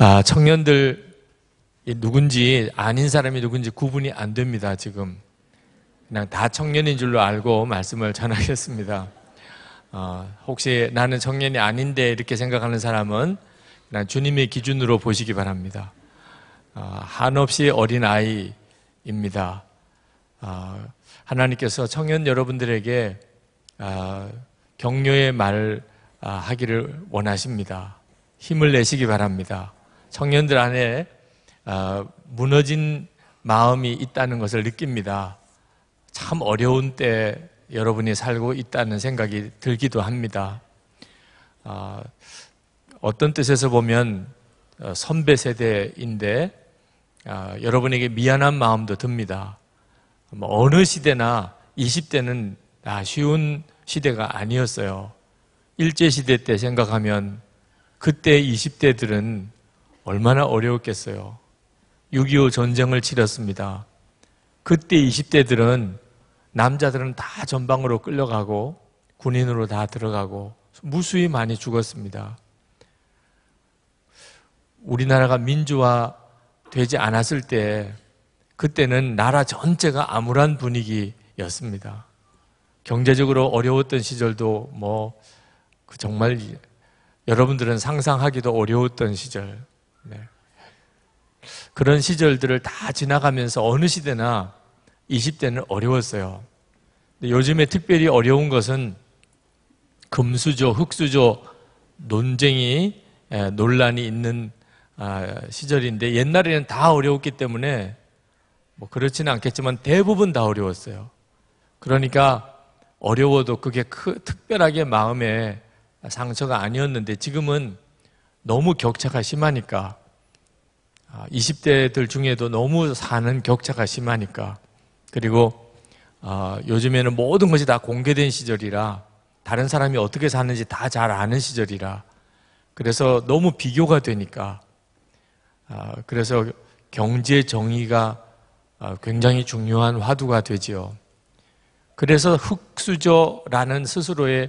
아, 청년들 누군지 아닌 사람이 누군지 구분이 안 됩니다, 지금. 그냥 다 청년인 줄로 알고 말씀을 전하겠습니다. 어, 혹시 나는 청년이 아닌데 이렇게 생각하는 사람은 그냥 주님의 기준으로 보시기 바랍니다. 어, 한없이 어린 아이입니다. 어, 하나님께서 청년 여러분들에게 어, 격려의 말 아, 하기를 원하십니다. 힘을 내시기 바랍니다. 청년들 안에 어, 무너진 마음이 있다는 것을 느낍니다. 참 어려운 때 여러분이 살고 있다는 생각이 들기도 합니다. 어, 어떤 뜻에서 보면 어, 선배 세대인데 여러분에게 미안한 마음도 듭니다. 뭐 어느 시대나 20대는 아, 쉬운 시대가 아니었어요. 일제시대 때 생각하면 그때 20대들은 얼마나 어려웠겠어요. 6.25 전쟁을 치렀습니다. 그때 20대들은 남자들은 다 전방으로 끌려가고 군인으로 다 들어가고 무수히 많이 죽었습니다. 우리나라가 민주화 되지 않았을 때 그때는 나라 전체가 암울한 분위기였습니다. 경제적으로 어려웠던 시절도 뭐 그 정말 여러분들은 상상하기도 어려웠던 시절. 네. 그런 시절들을 다 지나가면서 어느 시대나 20대는 어려웠어요. 요즘에 특별히 어려운 것은 금수저, 흑수저 논쟁이 예, 논란이 있는 아, 시절인데 옛날에는 다 어려웠기 때문에 뭐 그렇지는 않겠지만 대부분 다 어려웠어요. 그러니까 어려워도 그게 특별하게 마음에 상처가 아니었는데 지금은 너무 격차가 심하니까 20대들 아, 중에도 너무 사는 격차가 심하니까 그리고 아, 요즘에는 모든 것이 다 공개된 시절이라 다른 사람이 어떻게 사는지 다 잘 아는 시절이라 그래서 너무 비교가 되니까 아, 그래서 경제 정의가 굉장히 중요한 화두가 되지요. 그래서 흑수저라는 스스로의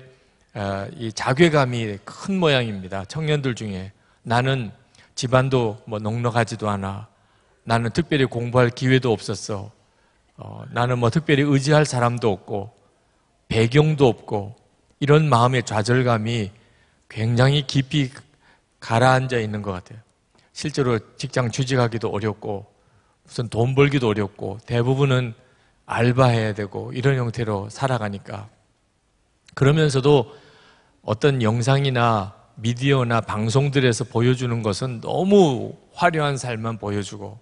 어, 이 자괴감이 큰 모양입니다. 청년들 중에 나는 집안도 뭐 넉넉하지도 않아. 나는 특별히 공부할 기회도 없었어. 어, 나는 뭐 특별히 의지할 사람도 없고 배경도 없고 이런 마음의 좌절감이 굉장히 깊이 가라앉아 있는 것 같아요. 실제로 직장 취직하기도 어렵고 무슨 돈 벌기도 어렵고 대부분은 알바해야 되고 이런 형태로 살아가니까 그러면서도 어떤 영상이나 미디어나 방송들에서 보여주는 것은 너무 화려한 삶만 보여주고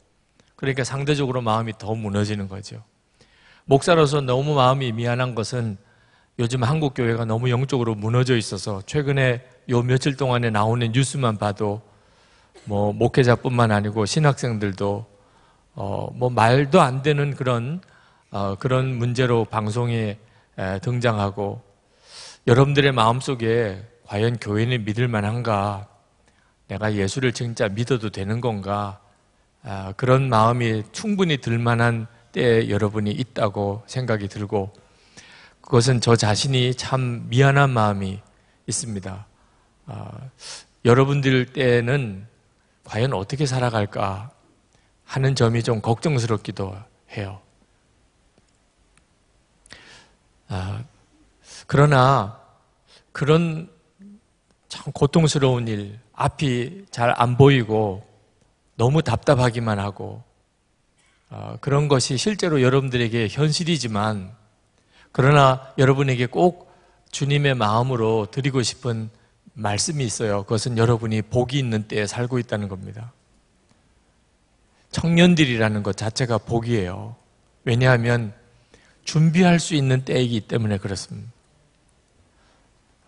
그러니까 상대적으로 마음이 더 무너지는 거죠. 목사로서 너무 마음이 미안한 것은 요즘 한국 교회가 너무 영적으로 무너져 있어서 최근에 요 며칠 동안에 나오는 뉴스만 봐도 뭐 목회자뿐만 아니고 신학생들도 어뭐 말도 안 되는 그런 어 그런 문제로 방송에 등장하고 여러분들의 마음속에 과연 교회는 믿을 만한가? 내가 예수를 진짜 믿어도 되는 건가? 아, 그런 마음이 충분히 들 만한 때에 여러분이 있다고 생각이 들고 그것은 저 자신이 참 미안한 마음이 있습니다. 아, 여러분들 때는 과연 어떻게 살아갈까 하는 점이 좀 걱정스럽기도 해요. 아, 그러나 그런 참 고통스러운 일, 앞이 잘 안 보이고 너무 답답하기만 하고 어, 그런 것이 실제로 여러분들에게 현실이지만 그러나 여러분에게 꼭 주님의 마음으로 드리고 싶은 말씀이 있어요. 그것은 여러분이 복이 있는 때에 살고 있다는 겁니다. 청년들이라는 것 자체가 복이에요. 왜냐하면 준비할 수 있는 때이기 때문에 그렇습니다.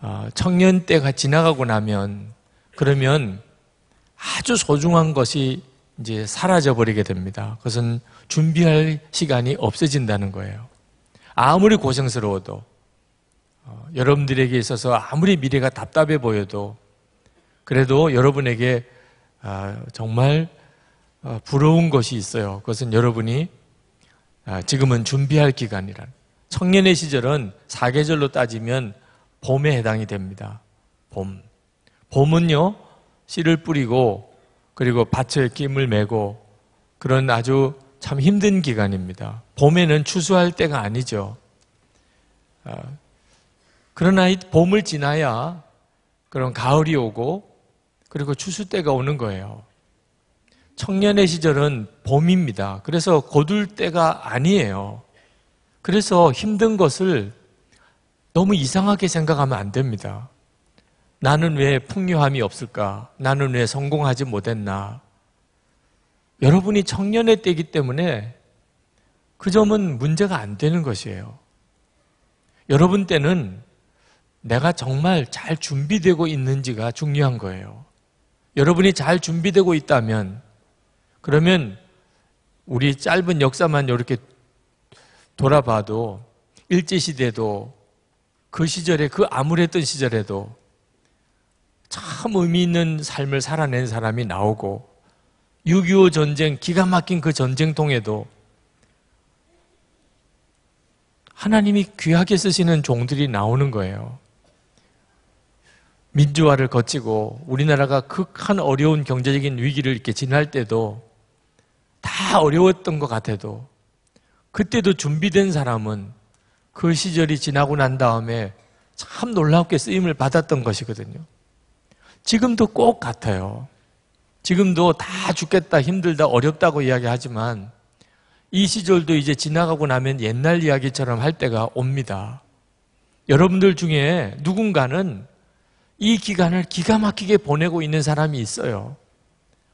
아, 청년 때가 지나가고 나면 그러면 아주 소중한 것이 이제 사라져 버리게 됩니다. 그것은 준비할 시간이 없어진다는 거예요. 아무리 고생스러워도 어, 여러분들에게 있어서 아무리 미래가 답답해 보여도 그래도 여러분에게 아, 정말 어, 부러운 것이 있어요. 그것은 여러분이 아, 지금은 준비할 기간이란 청년의 시절은 사계절로 따지면 봄에 해당이 됩니다. 봄. 봄은요, 씨를 뿌리고, 그리고 밭에 김을 메고, 그런 아주 참 힘든 기간입니다. 봄에는 추수할 때가 아니죠. 아, 그러나 이 봄을 지나야 그런 가을이 오고, 그리고 추수 때가 오는 거예요. 청년의 시절은 봄입니다. 그래서 고둘 때가 아니에요. 그래서 힘든 것을 너무 이상하게 생각하면 안 됩니다. 나는 왜 풍요함이 없을까? 나는 왜 성공하지 못했나? 여러분이 청년의 때이기 때문에 그 점은 문제가 안 되는 것이에요. 여러분 때는 내가 정말 잘 준비되고 있는지가 중요한 거예요. 여러분이 잘 준비되고 있다면 그러면 우리 짧은 역사만 이렇게 돌아봐도 일제시대도 그 시절에 그 암울했던 시절에도 참 의미 있는 삶을 살아낸 사람이 나오고 6.25 전쟁 기가 막힌 그 전쟁통에도 하나님이 귀하게 쓰시는 종들이 나오는 거예요. 민주화를 거치고 우리나라가 극한 어려운 경제적인 위기를 이렇게 지날 때도 다 어려웠던 것 같아도 그때도 준비된 사람은 그 시절이 지나고 난 다음에 참 놀랍게 쓰임을 받았던 것이거든요. 지금도 꼭 같아요. 지금도 다 죽겠다, 힘들다, 어렵다고 이야기하지만 이 시절도 이제 지나가고 나면 옛날 이야기처럼 할 때가 옵니다. 여러분들 중에 누군가는 이 기간을 기가 막히게 보내고 있는 사람이 있어요.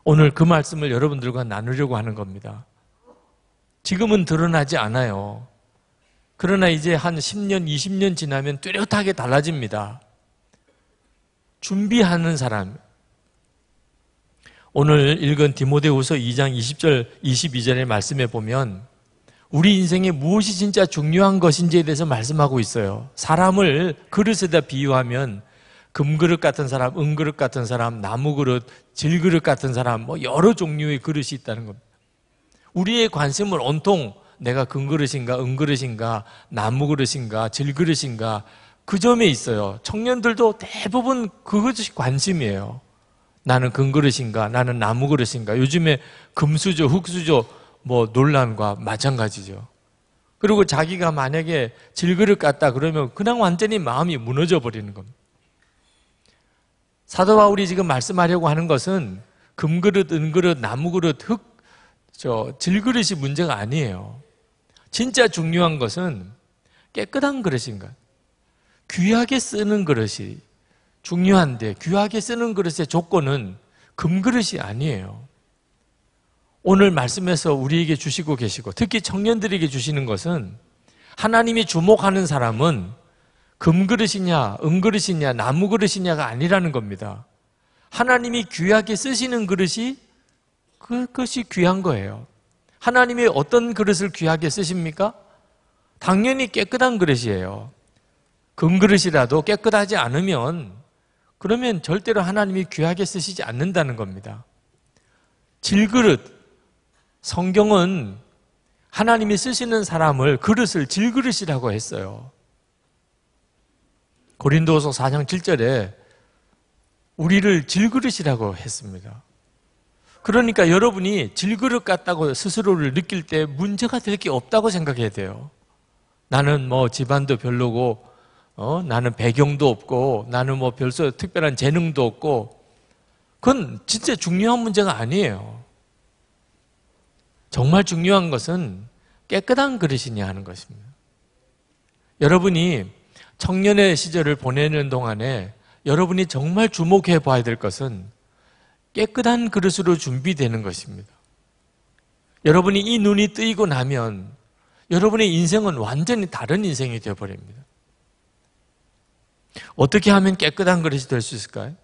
오늘 그 말씀을 여러분들과 나누려고 하는 겁니다. 지금은 드러나지 않아요. 그러나 이제 한 10년, 20년 지나면 뚜렷하게 달라집니다. 준비하는 사람. 오늘 읽은 디모데후서 2장 20절, 22절의 말씀에 보면 우리 인생에 무엇이 진짜 중요한 것인지에 대해서 말씀하고 있어요. 사람을 그릇에다 비유하면 금그릇 같은 사람, 은그릇 같은 사람, 나무그릇, 질그릇 같은 사람, 뭐 여러 종류의 그릇이 있다는 겁니다. 우리의 관심을 온통 내가 금그릇인가 은그릇인가 나무그릇인가 질그릇인가 그 점에 있어요. 청년들도 대부분 그것이 관심이에요. 나는 금그릇인가 나는 나무그릇인가 요즘에 금수저 흙수저 뭐 논란과 마찬가지죠. 그리고 자기가 만약에 질그릇 같다 그러면 그냥 완전히 마음이 무너져 버리는 겁니다. 사도 바울이 지금 말씀하려고 하는 것은 금그릇, 은그릇, 나무그릇, 흙, 저 질그릇이 문제가 아니에요. 진짜 중요한 것은 깨끗한 그릇인가? 귀하게 쓰는 그릇이 중요한데 귀하게 쓰는 그릇의 조건은 금그릇이 아니에요. 오늘 말씀에서 우리에게 주시고 계시고 특히 청년들에게 주시는 것은 하나님이 주목하는 사람은 금그릇이냐, 은그릇이냐, 나무그릇이냐가 아니라는 겁니다. 하나님이 귀하게 쓰시는 그릇이 그것이 귀한 거예요. 하나님이 어떤 그릇을 귀하게 쓰십니까? 당연히 깨끗한 그릇이에요. 금그릇이라도 깨끗하지 않으면 그러면 절대로 하나님이 귀하게 쓰시지 않는다는 겁니다. 질그릇 성경은 하나님이 쓰시는 사람을 그릇을 질그릇이라고 했어요. 고린도서 4장 7절에 우리를 질그릇이라고 했습니다. 그러니까 여러분이 질그릇 같다고 스스로를 느낄 때 문제가 될 게 없다고 생각해야 돼요. 나는 뭐 집안도 별로고, 어? 나는 배경도 없고, 나는 뭐 별서 특별한 재능도 없고, 그건 진짜 중요한 문제가 아니에요. 정말 중요한 것은 깨끗한 그릇이냐 하는 것입니다. 여러분이 청년의 시절을 보내는 동안에 여러분이 정말 주목해 봐야 될 것은 깨끗한 그릇으로 준비되는 것입니다. 여러분이 이 눈이 뜨이고 나면 여러분의 인생은 완전히 다른 인생이 되어버립니다. 어떻게 하면 깨끗한 그릇이 될 수 있을까요?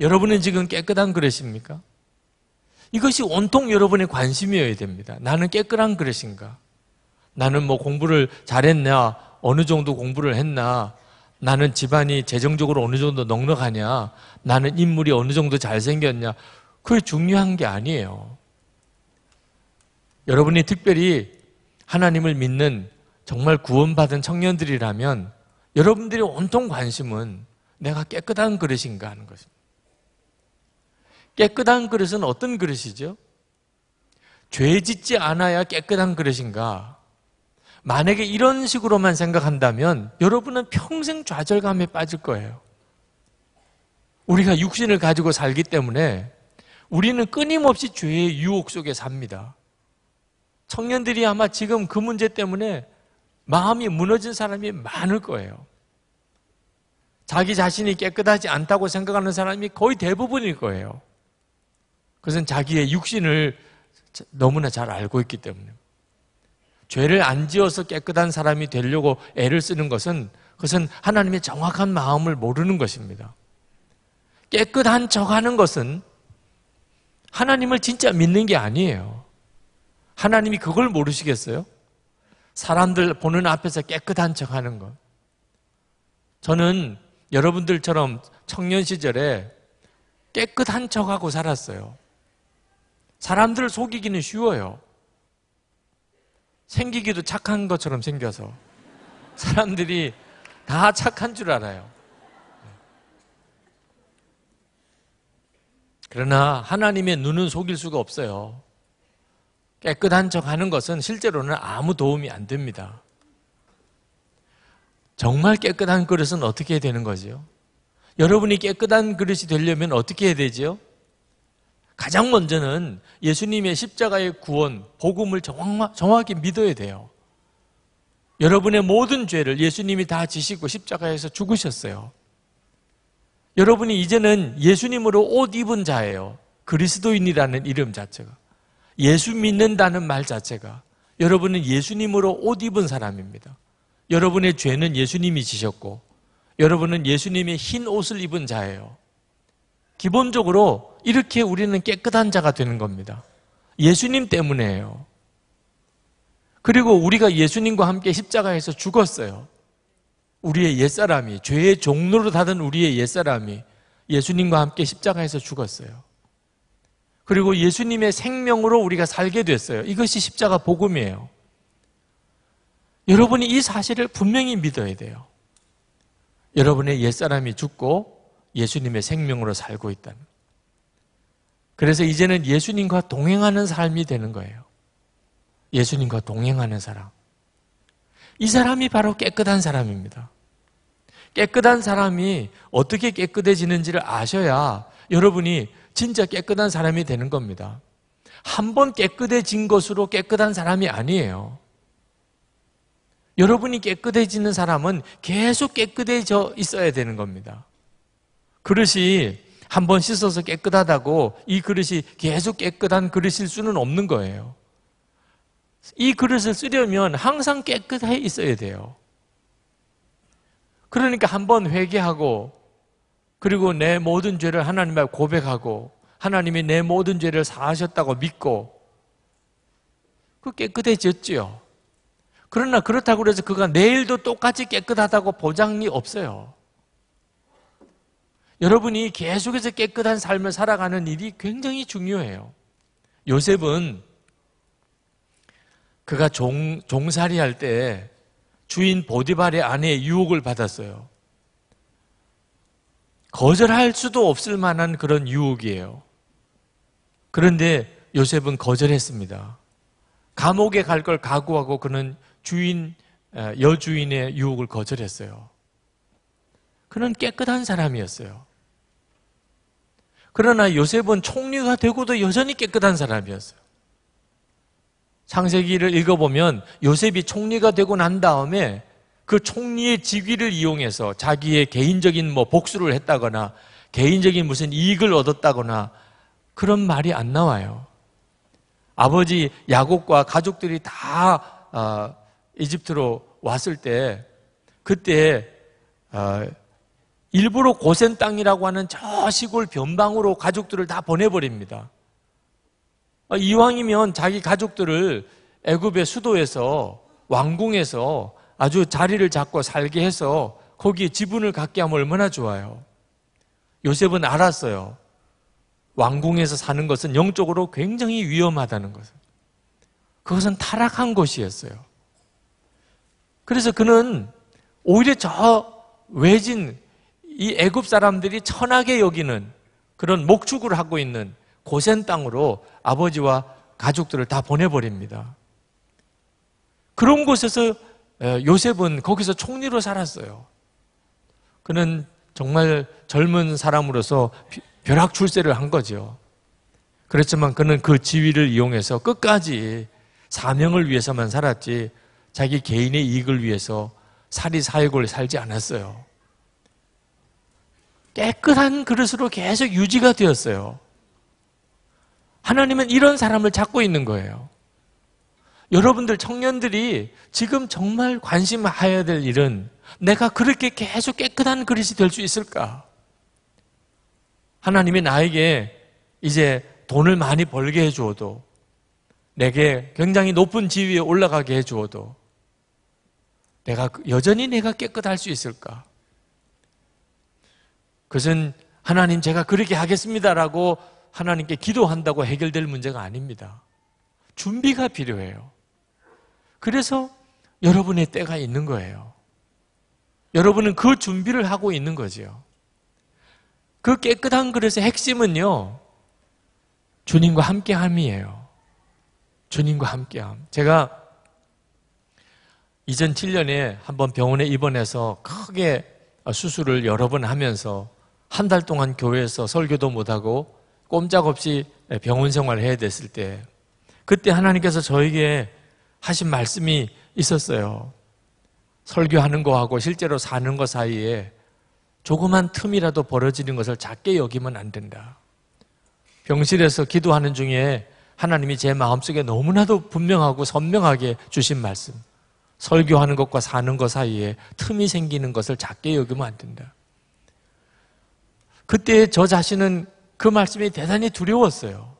여러분은 지금 깨끗한 그릇입니까? 이것이 온통 여러분의 관심이어야 됩니다. 나는 깨끗한 그릇인가? 나는 뭐 공부를 잘했나? 어느 정도 공부를 했나? 나는 집안이 재정적으로 어느 정도 넉넉하냐, 나는 인물이 어느 정도 잘생겼냐, 그게 중요한 게 아니에요. 여러분이 특별히 하나님을 믿는 정말 구원받은 청년들이라면 여러분들의 온통 관심은 내가 깨끗한 그릇인가 하는 것입니다. 깨끗한 그릇은 어떤 그릇이죠? 죄 짓지 않아야 깨끗한 그릇인가? 만약에 이런 식으로만 생각한다면 여러분은 평생 좌절감에 빠질 거예요. 우리가 육신을 가지고 살기 때문에 우리는 끊임없이 죄의 유혹 속에 삽니다. 청년들이 아마 지금 그 문제 때문에 마음이 무너진 사람이 많을 거예요. 자기 자신이 깨끗하지 않다고 생각하는 사람이 거의 대부분일 거예요. 그것은 자기의 육신을 너무나 잘 알고 있기 때문입니다 죄를 안 지어서 깨끗한 사람이 되려고 애를 쓰는 것은 그것은 하나님의 정확한 마음을 모르는 것입니다. 깨끗한 척 하는 것은 하나님을 진짜 믿는 게 아니에요. 하나님이 그걸 모르시겠어요? 사람들 보는 앞에서 깨끗한 척 하는 것. 저는 여러분들처럼 청년 시절에 깨끗한 척하고 살았어요. 사람들 속이기는 쉬워요. 생기기도 착한 것처럼 생겨서 사람들이 다 착한 줄 알아요. 그러나 하나님의 눈은 속일 수가 없어요. 깨끗한 척 하는 것은 실제로는 아무 도움이 안 됩니다. 정말 깨끗한 그릇은 어떻게 해야 되는 거지요? 여러분이 깨끗한 그릇이 되려면 어떻게 해야 되지요? 가장 먼저는 예수님의 십자가의 구원, 복음을 정확히 믿어야 돼요. 여러분의 모든 죄를 예수님이 다 지시고 십자가에서 죽으셨어요. 여러분이 이제는 예수님으로 옷 입은 자예요. 그리스도인이라는 이름 자체가. 예수 믿는다는 말 자체가. 여러분은 예수님으로 옷 입은 사람입니다. 여러분의 죄는 예수님이 지셨고, 여러분은 예수님의 흰 옷을 입은 자예요. 기본적으로 이렇게 우리는 깨끗한 자가 되는 겁니다. 예수님 때문에요 그리고 우리가 예수님과 함께 십자가에서 죽었어요. 우리의 옛사람이, 죄의 종로로 닫은 우리의 옛사람이 예수님과 함께 십자가에서 죽었어요. 그리고 예수님의 생명으로 우리가 살게 됐어요. 이것이 십자가 복음이에요. 여러분이 이 사실을 분명히 믿어야 돼요. 여러분의 옛사람이 죽고 예수님의 생명으로 살고 있다는 그래서 이제는 예수님과 동행하는 삶이 되는 거예요. 예수님과 동행하는 사람. 이 사람이 바로 깨끗한 사람입니다. 깨끗한 사람이 어떻게 깨끗해지는지를 아셔야 여러분이 진짜 깨끗한 사람이 되는 겁니다. 한 번 깨끗해진 것으로 깨끗한 사람이 아니에요. 여러분이 깨끗해지는 사람은 계속 깨끗해져 있어야 되는 겁니다. 그릇이 한번 씻어서 깨끗하다고 이 그릇이 계속 깨끗한 그릇일 수는 없는 거예요. 이 그릇을 쓰려면 항상 깨끗해 있어야 돼요. 그러니까 한 번 회개하고 그리고 내 모든 죄를 하나님 앞에 고백하고 하나님이 내 모든 죄를 사하셨다고 믿고 그 깨끗해졌지요. 그러나 그렇다고 해서 그가 내일도 똑같이 깨끗하다고 보장이 없어요. 여러분이 계속해서 깨끗한 삶을 살아가는 일이 굉장히 중요해요. 요셉은 그가 종, 종살이 할 때 주인 보디발의 아내의 유혹을 받았어요. 거절할 수도 없을 만한 그런 유혹이에요. 그런데 요셉은 거절했습니다. 감옥에 갈 걸 각오하고 그는 주인, 어, 여주인의 유혹을 거절했어요. 그는 깨끗한 사람이었어요. 그러나 요셉은 총리가 되고도 여전히 깨끗한 사람이었어요. 창세기를 읽어보면 요셉이 총리가 되고 난 다음에 그 총리의 직위를 이용해서 자기의 개인적인 뭐 복수를 했다거나 개인적인 무슨 이익을 얻었다거나 그런 말이 안 나와요. 아버지 야곱과 가족들이 다 어, 이집트로 왔을 때 그때 어, 일부러 고센 땅이라고 하는 저 시골 변방으로 가족들을 다 보내버립니다. 아, 이왕이면 자기 가족들을 애굽의 수도에서 왕궁에서 아주 자리를 잡고 살게 해서 거기에 지분을 갖게 하면 얼마나 좋아요. 요셉은 알았어요. 왕궁에서 사는 것은 영적으로 굉장히 위험하다는 것을. 그것은 타락한 곳이었어요. 그래서 그는 오히려 저 외진 이 애굽 사람들이 천하게 여기는 그런 목축을 하고 있는 고센 땅으로 아버지와 가족들을 다 보내버립니다. 그런 곳에서 요셉은 거기서 총리로 살았어요. 그는 정말 젊은 사람으로서 벼락 출세를 한 거죠. 그렇지만 그는 그 지위를 이용해서 끝까지 사명을 위해서만 살았지 자기 개인의 이익을 위해서 사리사욕을 살지 않았어요. 깨끗한 그릇으로 계속 유지가 되었어요. 하나님은 이런 사람을 찾고 있는 거예요. 여러분들 청년들이 지금 정말 관심해야 될 일은 내가 그렇게 계속 깨끗한 그릇이 될 수 있을까? 하나님이 나에게 이제 돈을 많이 벌게 해주어도 내게 굉장히 높은 지위에 올라가게 해주어도 내가 그 여전히 내가 깨끗할 수 있을까? 그것은 하나님 제가 그렇게 하겠습니다라고 하나님께 기도한다고 해결될 문제가 아닙니다. 준비가 필요해요. 그래서 여러분의 때가 있는 거예요. 여러분은 그 준비를 하고 있는 거지그 깨끗한 그릇의 핵심은요, 주님과 함께함이에요. 주님과 함께함. 제가 2007년에 한번 병원에 입원해서 크게 수술을 여러 번 하면서 한달 동안 교회에서 설교도 못하고 꼼짝없이 병원 생활을 해야 됐을 때 그때 하나님께서 저에게 하신 말씀이 있었어요. 설교하는 거하고 실제로 사는 거 사이에 조그만 틈이라도 벌어지는 것을 작게 여기면 안 된다. 병실에서 기도하는 중에 하나님이 제 마음속에 너무나도 분명하고 선명하게 주신 말씀. 설교하는 것과 사는 것 사이에 틈이 생기는 것을 작게 여기면 안 된다. 그때 저 자신은 그 말씀이 대단히 두려웠어요.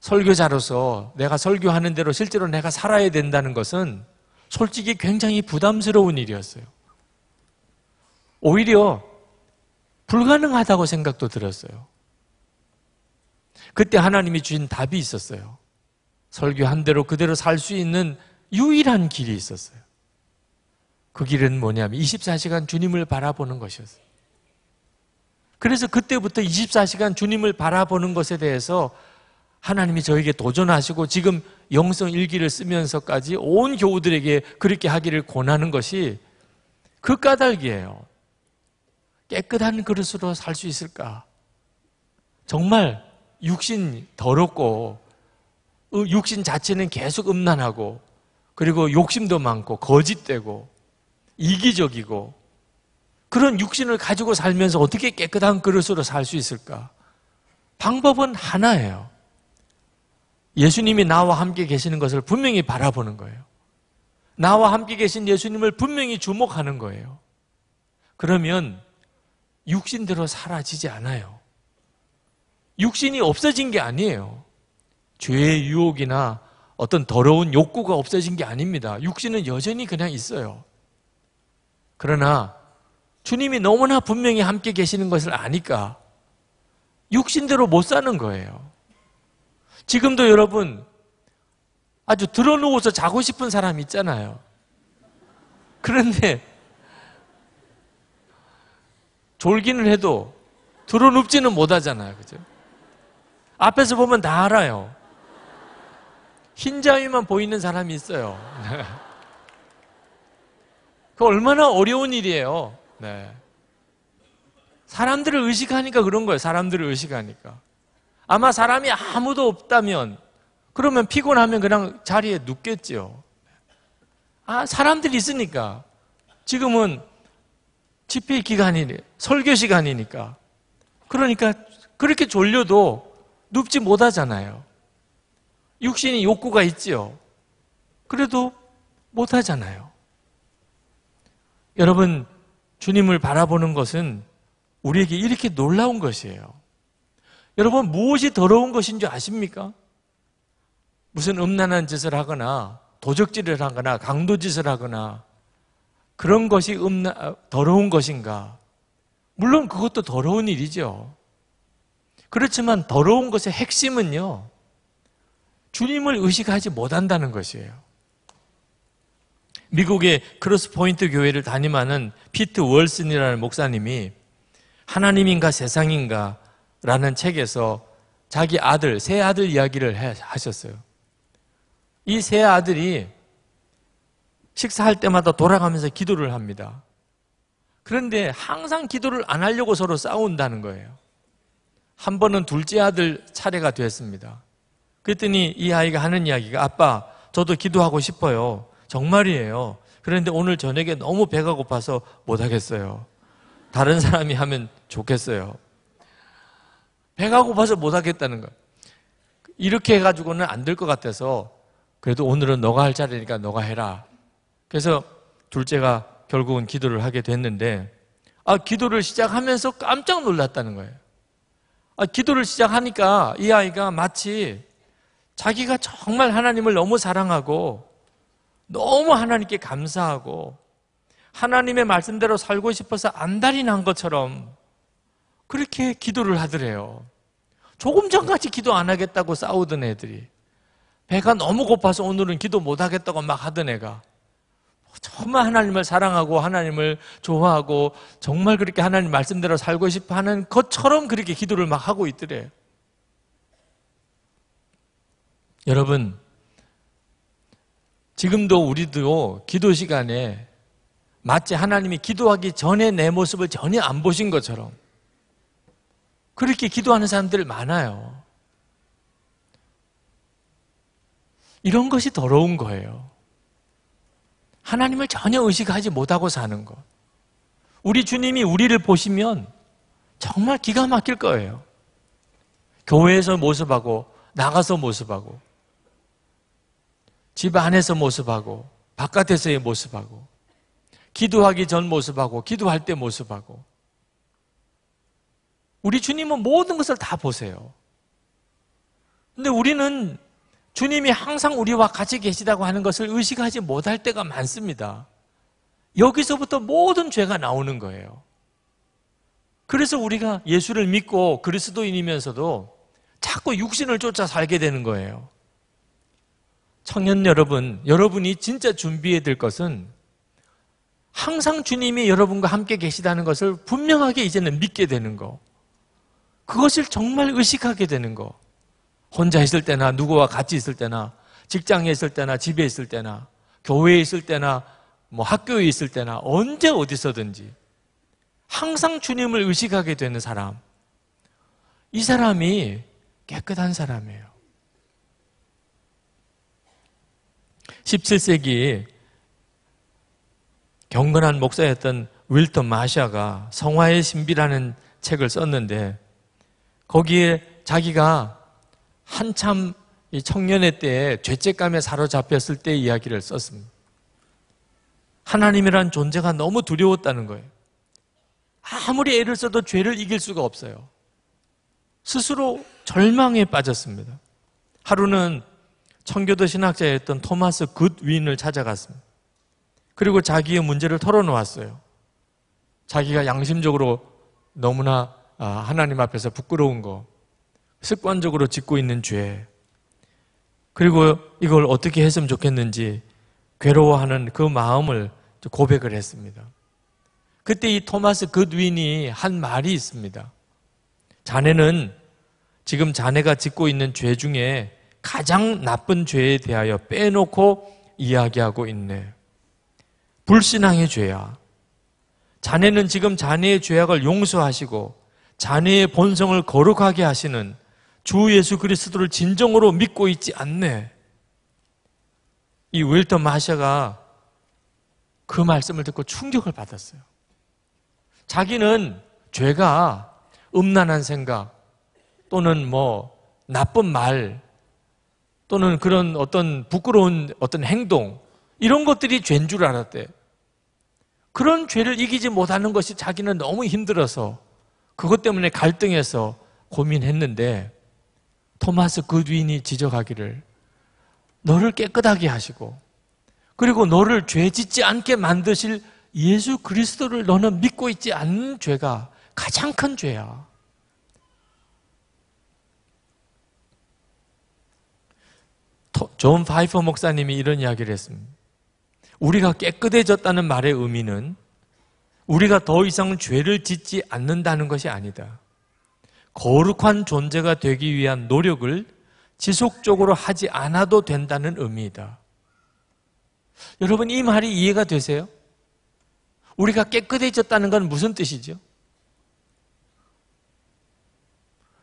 설교자로서 내가 설교하는 대로 실제로 내가 살아야 된다는 것은 솔직히 굉장히 부담스러운 일이었어요. 오히려 불가능하다고 생각도 들었어요. 그때 하나님이 주신 답이 있었어요. 설교한 대로 그대로 살 수 있는 유일한 길이 있었어요. 그 길은 뭐냐면 24시간 주님을 바라보는 것이었어요. 그래서 그때부터 24시간 주님을 바라보는 것에 대해서 하나님이 저에게 도전하시고 지금 영성 일기를 쓰면서까지 온 교우들에게 그렇게 하기를 권하는 것이 그 까닭이에요. 깨끗한 그릇으로 살 수 있을까? 정말 육신 더럽고 육신 자체는 계속 음란하고 그리고 욕심도 많고 거짓되고 이기적이고 그런 육신을 가지고 살면서 어떻게 깨끗한 그릇으로 살 수 있을까? 방법은 하나예요. 예수님이 나와 함께 계시는 것을 분명히 바라보는 거예요. 나와 함께 계신 예수님을 분명히 주목하는 거예요. 그러면 육신대로 사라지지 않아요. 육신이 없어진 게 아니에요. 죄의 유혹이나 어떤 더러운 욕구가 없어진 게 아닙니다. 육신은 여전히 그냥 있어요. 그러나 주님이 너무나 분명히 함께 계시는 것을 아니까 육신대로 못 사는 거예요. 지금도 여러분 아주 드러누워서 자고 싶은 사람 있잖아요. 그런데 졸기는 해도 드러눕지는 못하잖아요. 그죠? 앞에서 보면 다 알아요. 흰자위만 보이는 사람이 있어요. 그 얼마나 어려운 일이에요. 네. 사람들을 의식하니까 그런 거예요. 사람들을 의식하니까. 아마 사람이 아무도 없다면, 그러면 피곤하면 그냥 자리에 눕겠지요. 아, 사람들이 있으니까. 지금은 집회 기간이, 설교 시간이니까. 그러니까 그렇게 졸려도 눕지 못하잖아요. 육신이 욕구가 있지요. 그래도 못하잖아요. 여러분, 주님을 바라보는 것은 우리에게 이렇게 놀라운 것이에요. 여러분, 무엇이 더러운 것인 줄 아십니까? 무슨 음란한 짓을 하거나, 도적질을 하거나, 강도짓을 하거나, 그런 것이 음란, 아, 더러운 것인가? 물론 그것도 더러운 일이죠. 그렇지만 더러운 것의 핵심은요, 주님을 의식하지 못한다는 것이에요. 미국의 크로스포인트 교회를 담임하는 피트 월슨이라는 목사님이 하나님인가 세상인가 라는 책에서 자기 아들, 세 아들 이야기를 하셨어요. 이 세 아들이 식사할 때마다 돌아가면서 기도를 합니다. 그런데 항상 기도를 안 하려고 서로 싸운다는 거예요. 한 번은 둘째 아들 차례가 됐습니다 그랬더니 이 아이가 하는 이야기가 아빠, 저도 기도하고 싶어요. 정말이에요. 그런데 오늘 저녁에 너무 배가 고파서 못하겠어요. 다른 사람이 하면 좋겠어요. 배가 고파서 못하겠다는 거 이렇게 해가지고는 안 될 것 같아서 그래도 오늘은 너가 할자리니까 너가 해라. 그래서 둘째가 결국은 기도를 하게 됐는데 아 기도를 시작하면서 깜짝 놀랐다는 거예요. 아 기도를 시작하니까 이 아이가 마치 자기가 정말 하나님을 너무 사랑하고 너무 하나님께 감사하고 하나님의 말씀대로 살고 싶어서 안달이 난 것처럼 그렇게 기도를 하더래요. 조금 전까지 기도 안 하겠다고 싸우던 애들이 배가 너무 고파서 오늘은 기도 못 하겠다고 막 하던 애가 정말 하나님을 사랑하고 하나님을 좋아하고 정말 그렇게 하나님 말씀대로 살고 싶어 하는 것처럼 그렇게 기도를 막 하고 있더래요. 여러분, 지금도 우리도 기도 시간에 마치 하나님이 기도하기 전에 내 모습을 전혀 안 보신 것처럼 그렇게 기도하는 사람들 많아요. 이런 것이 더러운 거예요. 하나님을 전혀 의식하지 못하고 사는 것. 우리 주님이 우리를 보시면 정말 기가 막힐 거예요. 교회에서 모습하고 나가서 모습하고 집 안에서 모습하고 바깥에서의 모습하고 기도하기 전 모습하고 기도할 때 모습하고 우리 주님은 모든 것을 다 보세요. 근데 우리는 주님이 항상 우리와 같이 계시다고 하는 것을 의식하지 못할 때가 많습니다. 여기서부터 모든 죄가 나오는 거예요. 그래서 우리가 예수를 믿고 그리스도인이면서도 자꾸 육신을 쫓아 살게 되는 거예요. 청년 여러분, 여러분이 진짜 준비해야 될 것은 항상 주님이 여러분과 함께 계시다는 것을 분명하게 이제는 믿게 되는 거. 그것을 정말 의식하게 되는 거. 혼자 있을 때나 누구와 같이 있을 때나 직장에 있을 때나 집에 있을 때나 교회에 있을 때나 뭐 학교에 있을 때나 언제 어디서든지 항상 주님을 의식하게 되는 사람. 이 사람이 깨끗한 사람이에요. 17세기 경건한 목사였던 윌턴 마샤가 성화의 신비라는 책을 썼는데 거기에 자기가 한참 청년의 때에 죄책감에 사로잡혔을 때 이야기를 썼습니다. 하나님이란 존재가 너무 두려웠다는 거예요. 아무리 애를 써도 죄를 이길 수가 없어요. 스스로 절망에 빠졌습니다. 하루는 청교도 신학자였던 토마스 굿윈을 찾아갔습니다. 그리고 자기의 문제를 털어놓았어요. 자기가 양심적으로 너무나 아, 하나님 앞에서 부끄러운 거, 습관적으로 짓고 있는 죄, 그리고 이걸 어떻게 했으면 좋겠는지 괴로워하는 그 마음을 고백을 했습니다. 그때 이 토마스 굿윈이 한 말이 있습니다. 자네는 지금 자네가 짓고 있는 죄 중에 가장 나쁜 죄에 대하여 빼놓고 이야기하고 있네. 불신앙의 죄야. 자네는 지금 자네의 죄악을 용서하시고 자네의 본성을 거룩하게 하시는 주 예수 그리스도를 진정으로 믿고 있지 않네. 이 윌턴 마샤가 그 말씀을 듣고 충격을 받았어요. 자기는 죄가 음란한 생각 또는 뭐 나쁜 말 또는 그런 어떤 부끄러운 어떤 행동 이런 것들이 죄인 줄알았대 그런 죄를 이기지 못하는 것이 자기는 너무 힘들어서 그것 때문에 갈등해서 고민했는데 토마스 그윈이 지적하기를 너를 깨끗하게 하시고 그리고 너를 죄 짓지 않게 만드실 예수 그리스도를 너는 믿고 있지 않는 죄가 가장 큰 죄야. 존 파이퍼 목사님이 이런 이야기를 했습니다. 우리가 깨끗해졌다는 말의 의미는 우리가 더 이상 죄를 짓지 않는다는 것이 아니다. 거룩한 존재가 되기 위한 노력을 지속적으로 하지 않아도 된다는 의미이다. 여러분, 이 말이 이해가 되세요? 우리가 깨끗해졌다는 건 무슨 뜻이죠?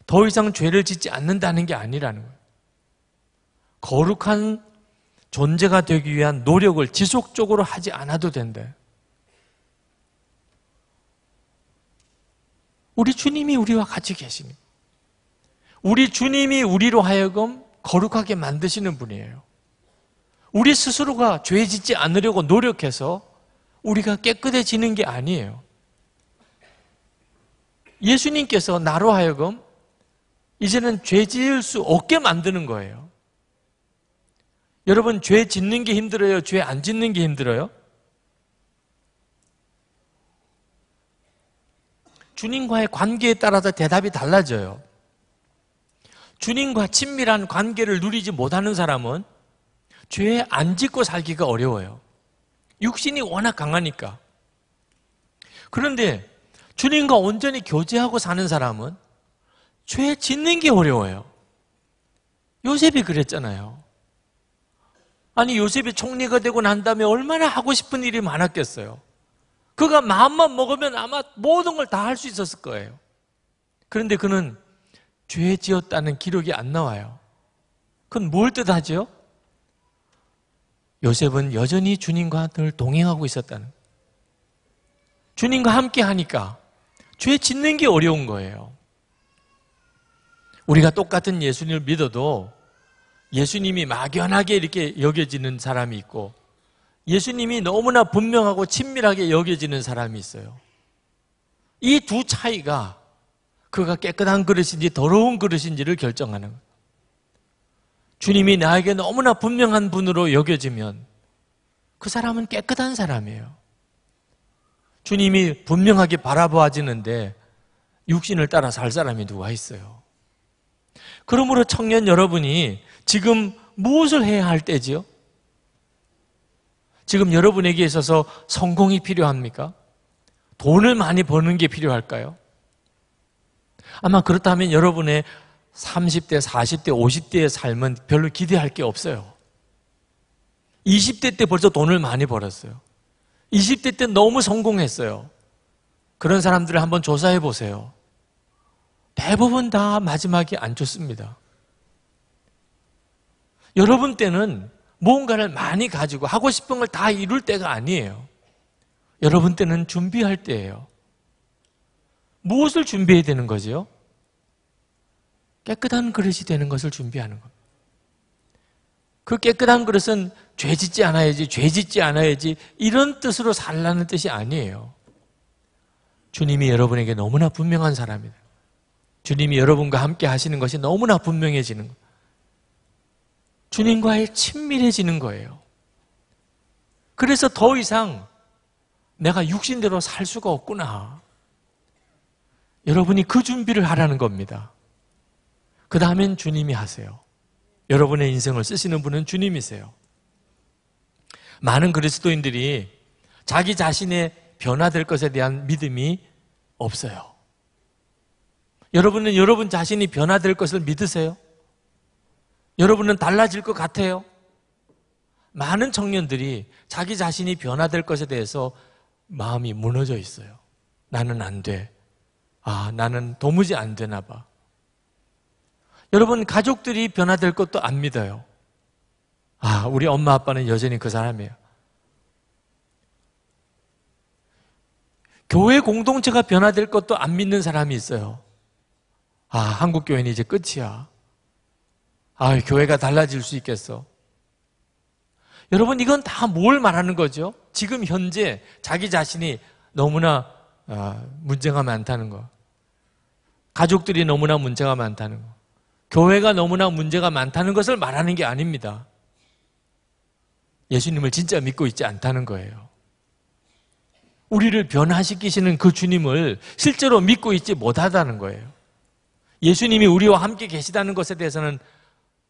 더 이상 죄를 짓지 않는다는 게 아니라는 거예요. 거룩한 존재가 되기 위한 노력을 지속적으로 하지 않아도 된대. 우리 주님이 우리와 같이 계십니 우리 주님이 우리로 하여금 거룩하게 만드시는 분이에요. 우리 스스로가 죄 짓지 않으려고 노력해서 우리가 깨끗해지는 게 아니에요. 예수님께서 나로 하여금 이제는 죄 지을 수 없게 만드는 거예요. 여러분, 죄 짓는 게 힘들어요? 죄 안 짓는 게 힘들어요? 주님과의 관계에 따라서 대답이 달라져요. 주님과 친밀한 관계를 누리지 못하는 사람은 죄 안 짓고 살기가 어려워요. 육신이 워낙 강하니까. 그런데 주님과 온전히 교제하고 사는 사람은 죄 짓는 게 어려워요. 요셉이 그랬잖아요. 아니 요셉이 총리가 되고 난 다음에 얼마나 하고 싶은 일이 많았겠어요. 그가 마음만 먹으면 아마 모든 걸 다 할 수 있었을 거예요. 그런데 그는 죄 지었다는 기록이 안 나와요. 그건 뭘뜻하죠요 요셉은 여전히 주님과 늘 동행하고 있었다는 주님과 함께 하니까 죄 짓는 게 어려운 거예요. 우리가 똑같은 예수님을 믿어도 예수님이 막연하게 이렇게 여겨지는 사람이 있고 예수님이 너무나 분명하고 친밀하게 여겨지는 사람이 있어요. 이 두 차이가 그가 깨끗한 그릇인지 더러운 그릇인지를 결정하는 주님이 나에게 너무나 분명한 분으로 여겨지면 그 사람은 깨끗한 사람이에요. 주님이 분명하게 바라보아지는데 육신을 따라 살 사람이 누가 있어요. 그러므로 청년 여러분이 지금 무엇을 해야 할 때지요? 지금 여러분에게 있어서 성공이 필요합니까? 돈을 많이 버는 게 필요할까요? 아마 그렇다면 여러분의 30대, 40대, 50대의 삶은 별로 기대할 게 없어요. 20대 때 벌써 돈을 많이 벌었어요. 20대 때 너무 성공했어요. 그런 사람들을 한번 조사해 보세요. 대부분 다 마지막에 안 좋습니다. 여러분 때는 무언가를 많이 가지고 하고 싶은 걸 다 이룰 때가 아니에요. 여러분 때는 준비할 때예요. 무엇을 준비해야 되는 거지 깨끗한 그릇이 되는 것을 준비하는 겁니다. 그 깨끗한 그릇은 죄 짓지 않아야지, 죄 짓지 않아야지, 이런 뜻으로 살라는 뜻이 아니에요. 주님이 여러분에게 너무나 분명한 사람이다. 주님이 여러분과 함께 하시는 것이 너무나 분명해지는 거 주님과의 친밀해지는 거예요. 그래서 더 이상 내가 육신대로 살 수가 없구나. 여러분이 그 준비를 하라는 겁니다. 그 다음엔 주님이 하세요. 여러분의 인생을 쓰시는 분은 주님이세요. 많은 그리스도인들이 자기 자신의 변화될 것에 대한 믿음이 없어요. 여러분은 여러분 자신이 변화될 것을 믿으세요? 여러분은 달라질 것 같아요? 많은 청년들이 자기 자신이 변화될 것에 대해서 마음이 무너져 있어요. 나는 안 돼. 아, 나는 도무지 안 되나 봐. 여러분, 가족들이 변화될 것도 안 믿어요. 아, 우리 엄마 아빠는 여전히 그 사람이에요. 교회 공동체가 변화될 것도 안 믿는 사람이 있어요. 아, 한국 교회는 이제 끝이야. 아, 교회가 달라질 수 있겠어. 여러분, 이건 다 뭘 말하는 거죠? 지금 현재 자기 자신이 너무나 아, 문제가 많다는 거. 가족들이 너무나 문제가 많다는 거. 교회가 너무나 문제가 많다는 것을 말하는 게 아닙니다. 예수님을 진짜 믿고 있지 않다는 거예요. 우리를 변화시키시는 그 주님을 실제로 믿고 있지 못하다는 거예요. 예수님이 우리와 함께 계시다는 것에 대해서는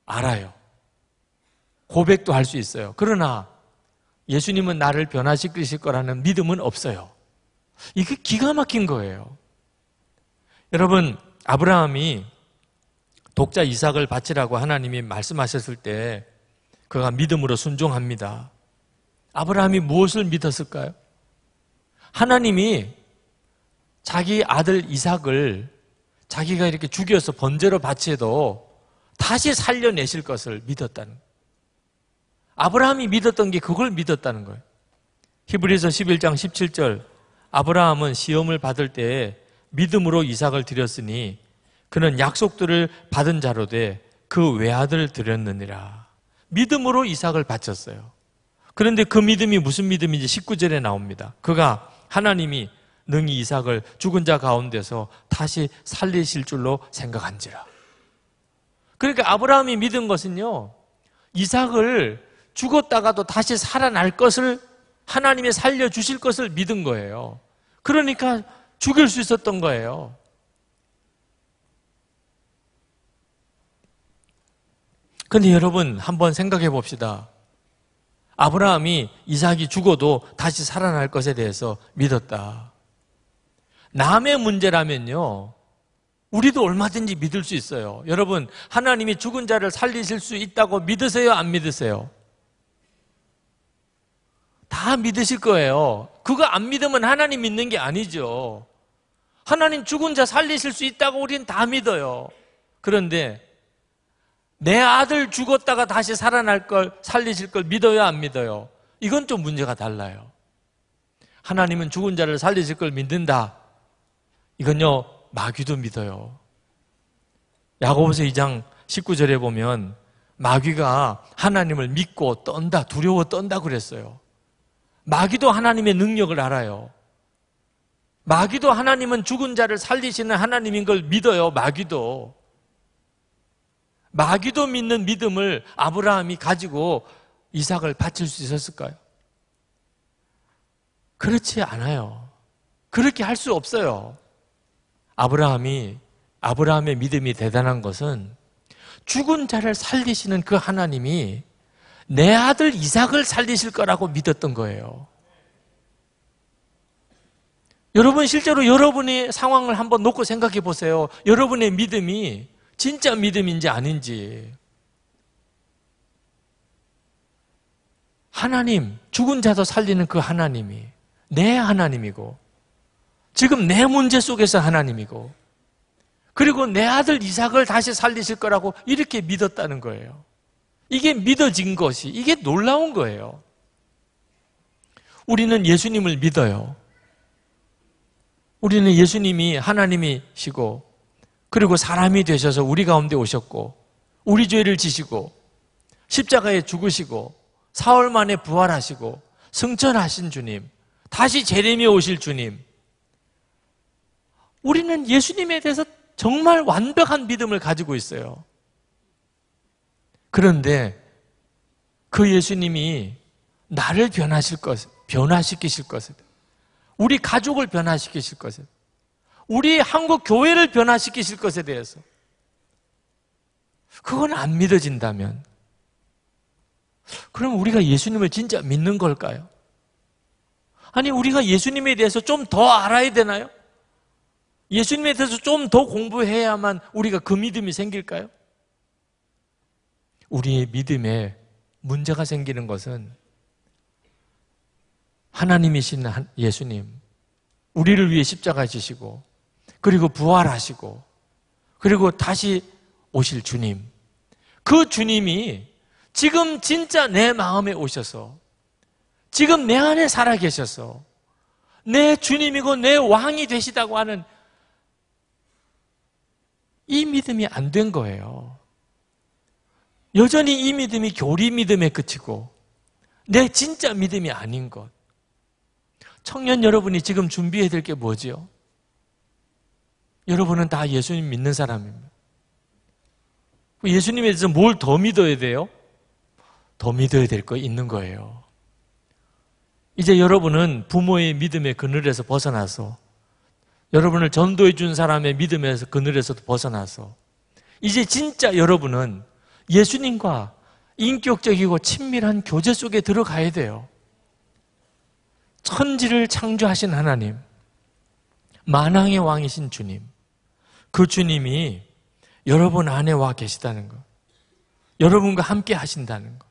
알아요. 고백도 할 수 있어요. 그러나 예수님은 나를 변화시키실 거라는 믿음은 없어요. 이게 기가 막힌 거예요. 여러분, 아브라함이 독자 이삭을 바치라고 하나님이 말씀하셨을 때 그가 믿음으로 순종합니다. 아브라함이 무엇을 믿었을까요? 하나님이 자기 아들 이삭을 자기가 이렇게 죽여서 번제로 바치도 다시 살려내실 것을 믿었다는 아브라함이 믿었던 게 그걸 믿었다는 거예요. 히브리서 11장 17절 아브라함은 시험을 받을 때에 믿음으로 이삭을 드렸으니 그는 약속들을 받은 자로 돼 그 외아들 드렸느니라. 믿음으로 이삭을 바쳤어요. 그런데 그 믿음이 무슨 믿음인지 19절에 나옵니다. 그가 하나님이 능히 이삭을 죽은 자 가운데서 다시 살리실 줄로 생각한지라. 그러니까 아브라함이 믿은 것은요. 이삭을 죽었다가도 다시 살아날 것을 하나님이 살려 주실 것을 믿은 거예요. 그러니까 죽일 수 있었던 거예요. 근데 여러분 한번 생각해 봅시다. 아브라함이 이삭이 죽어도 다시 살아날 것에 대해서 믿었다. 남의 문제라면요. 우리도 얼마든지 믿을 수 있어요. 여러분, 하나님이 죽은 자를 살리실 수 있다고 믿으세요? 안 믿으세요? 다 믿으실 거예요. 그거 안 믿으면 하나님 믿는 게 아니죠. 하나님 죽은 자 살리실 수 있다고 우린 다 믿어요. 그런데 내 아들 죽었다가 다시 살아날 걸 살리실 걸 믿어요? 안 믿어요? 이건 좀 문제가 달라요. 하나님은 죽은 자를 살리실 걸 믿는다. 이건요, 마귀도 믿어요. 야고보서 2장 19절에 보면 마귀가 하나님을 믿고 떤다, 두려워 떤다 그랬어요. 마귀도 하나님의 능력을 알아요. 마귀도 하나님은 죽은 자를 살리시는 하나님인 걸 믿어요, 마귀도. 마귀도 믿는 믿음을 아브라함이 가지고 이삭을 바칠 수 있었을까요? 그렇지 않아요. 그렇게 할 수 없어요. 아브라함이 아브라함의 믿음이 대단한 것은 죽은 자를 살리시는 그 하나님이 내 아들 이삭을 살리실 거라고 믿었던 거예요. 여러분 실제로 여러분의 상황을 한번 놓고 생각해 보세요. 여러분의 믿음이 진짜 믿음인지 아닌지. 하나님, 죽은 자도 살리는 그 하나님이 내 하나님이고 지금 내 문제 속에서 하나님이고 그리고 내 아들 이삭을 다시 살리실 거라고 이렇게 믿었다는 거예요. 이게 믿어진 것이 이게 놀라운 거예요. 우리는 예수님을 믿어요. 우리는 예수님이 하나님이시고 그리고 사람이 되셔서 우리 가운데 오셨고 우리 죄를 지시고 십자가에 죽으시고 사흘 만에 부활하시고 승천하신 주님 다시 재림이 오실 주님 우리는 예수님에 대해서 정말 완벽한 믿음을 가지고 있어요. 그런데 그 예수님이 나를 변하실 것, 변화시키실 것을, 우리 가족을 변화시키실 것을, 우리 한국 교회를 변화시키실 것에 대해서 그건 안 믿어진다면 그럼 우리가 예수님을 진짜 믿는 걸까요? 아니 우리가 예수님에 대해서 좀 더 알아야 되나요? 예수님에 대해서 좀 더 공부해야만 우리가 그 믿음이 생길까요? 우리의 믿음에 문제가 생기는 것은 하나님이신 예수님, 우리를 위해 십자가 지시고, 그리고 부활하시고, 그리고 다시 오실 주님. 그 주님이 지금 진짜 내 마음에 오셔서, 지금 내 안에 살아 계셔서, 내 주님이고 내 왕이 되시다고 하는 이 믿음이 안 된 거예요. 여전히 이 믿음이 교리 믿음에 그치고 내 진짜 믿음이 아닌 것. 청년 여러분이 지금 준비해야 될 게 뭐지요? 여러분은 다 예수님 믿는 사람입니다. 예수님에 대해서 뭘 더 믿어야 돼요? 더 믿어야 될 거 있는 거예요. 이제 여러분은 부모의 믿음의 그늘에서 벗어나서 여러분을 전도해 준 사람의 믿음에서 그늘에서도 벗어나서 이제 진짜 여러분은 예수님과 인격적이고 친밀한 교제 속에 들어가야 돼요. 천지를 창조하신 하나님, 만왕의 왕이신 주님, 그 주님이 여러분 안에 와 계시다는 것, 여러분과 함께 하신다는 것,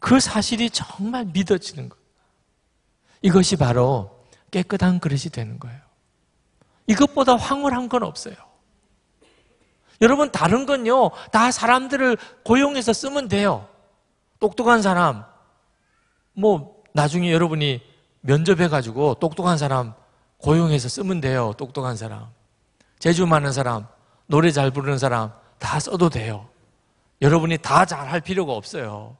그 사실이 정말 믿어지는 것. 이것이 바로 깨끗한 그릇이 되는 거예요. 이것보다 황홀한 건 없어요. 여러분 다른 건요. 다 사람들을 고용해서 쓰면 돼요. 똑똑한 사람. 뭐 나중에 여러분이 면접해 가지고 똑똑한 사람 고용해서 쓰면 돼요. 똑똑한 사람. 재주 많은 사람, 노래 잘 부르는 사람 다 써도 돼요. 여러분이 다잘할 필요가 없어요.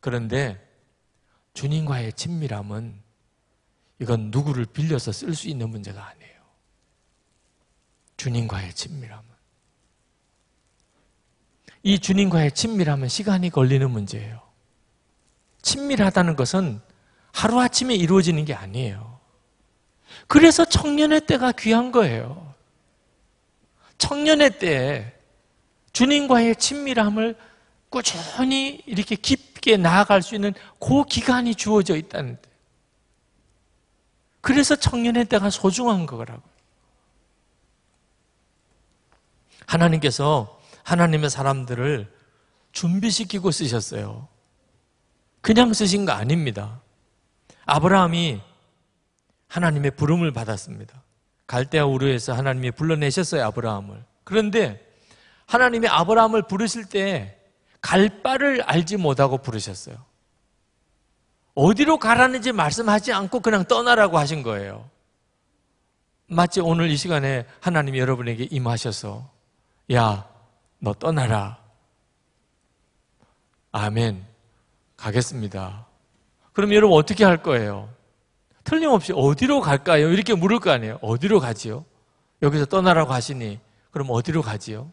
그런데 주님과의 친밀함은 이건 누구를 빌려서 쓸 수 있는 문제가 아니에요. 주님과의 친밀함은 이 주님과의 친밀함은 시간이 걸리는 문제예요. 친밀하다는 것은 하루아침에 이루어지는 게 아니에요. 그래서 청년의 때가 귀한 거예요. 청년의 때에 주님과의 친밀함을 꾸준히 이렇게 깊게 나아갈 수 있는 그 기간이 주어져 있다는데. 그래서 청년의 때가 소중한 거라고 하나님께서 하나님의 사람들을 준비시키고 쓰셨어요. 그냥 쓰신 거 아닙니다. 아브라함이 하나님의 부름을 받았습니다. 갈대아 우르에서 하나님이 불러내셨어요, 아브라함을. 그런데 하나님이 아브라함을 부르실 때 갈 바를 알지 못하고 부르셨어요. 어디로 가라는지 말씀하지 않고 그냥 떠나라고 하신 거예요. 마치 오늘 이 시간에 하나님이 여러분에게 임하셔서 야, 너 떠나라. 아멘. 가겠습니다. 그럼 여러분 어떻게 할 거예요? 틀림없이 어디로 갈까요? 이렇게 물을 거 아니에요. 어디로 가지요? 여기서 떠나라고 하시니 그럼 어디로 가지요?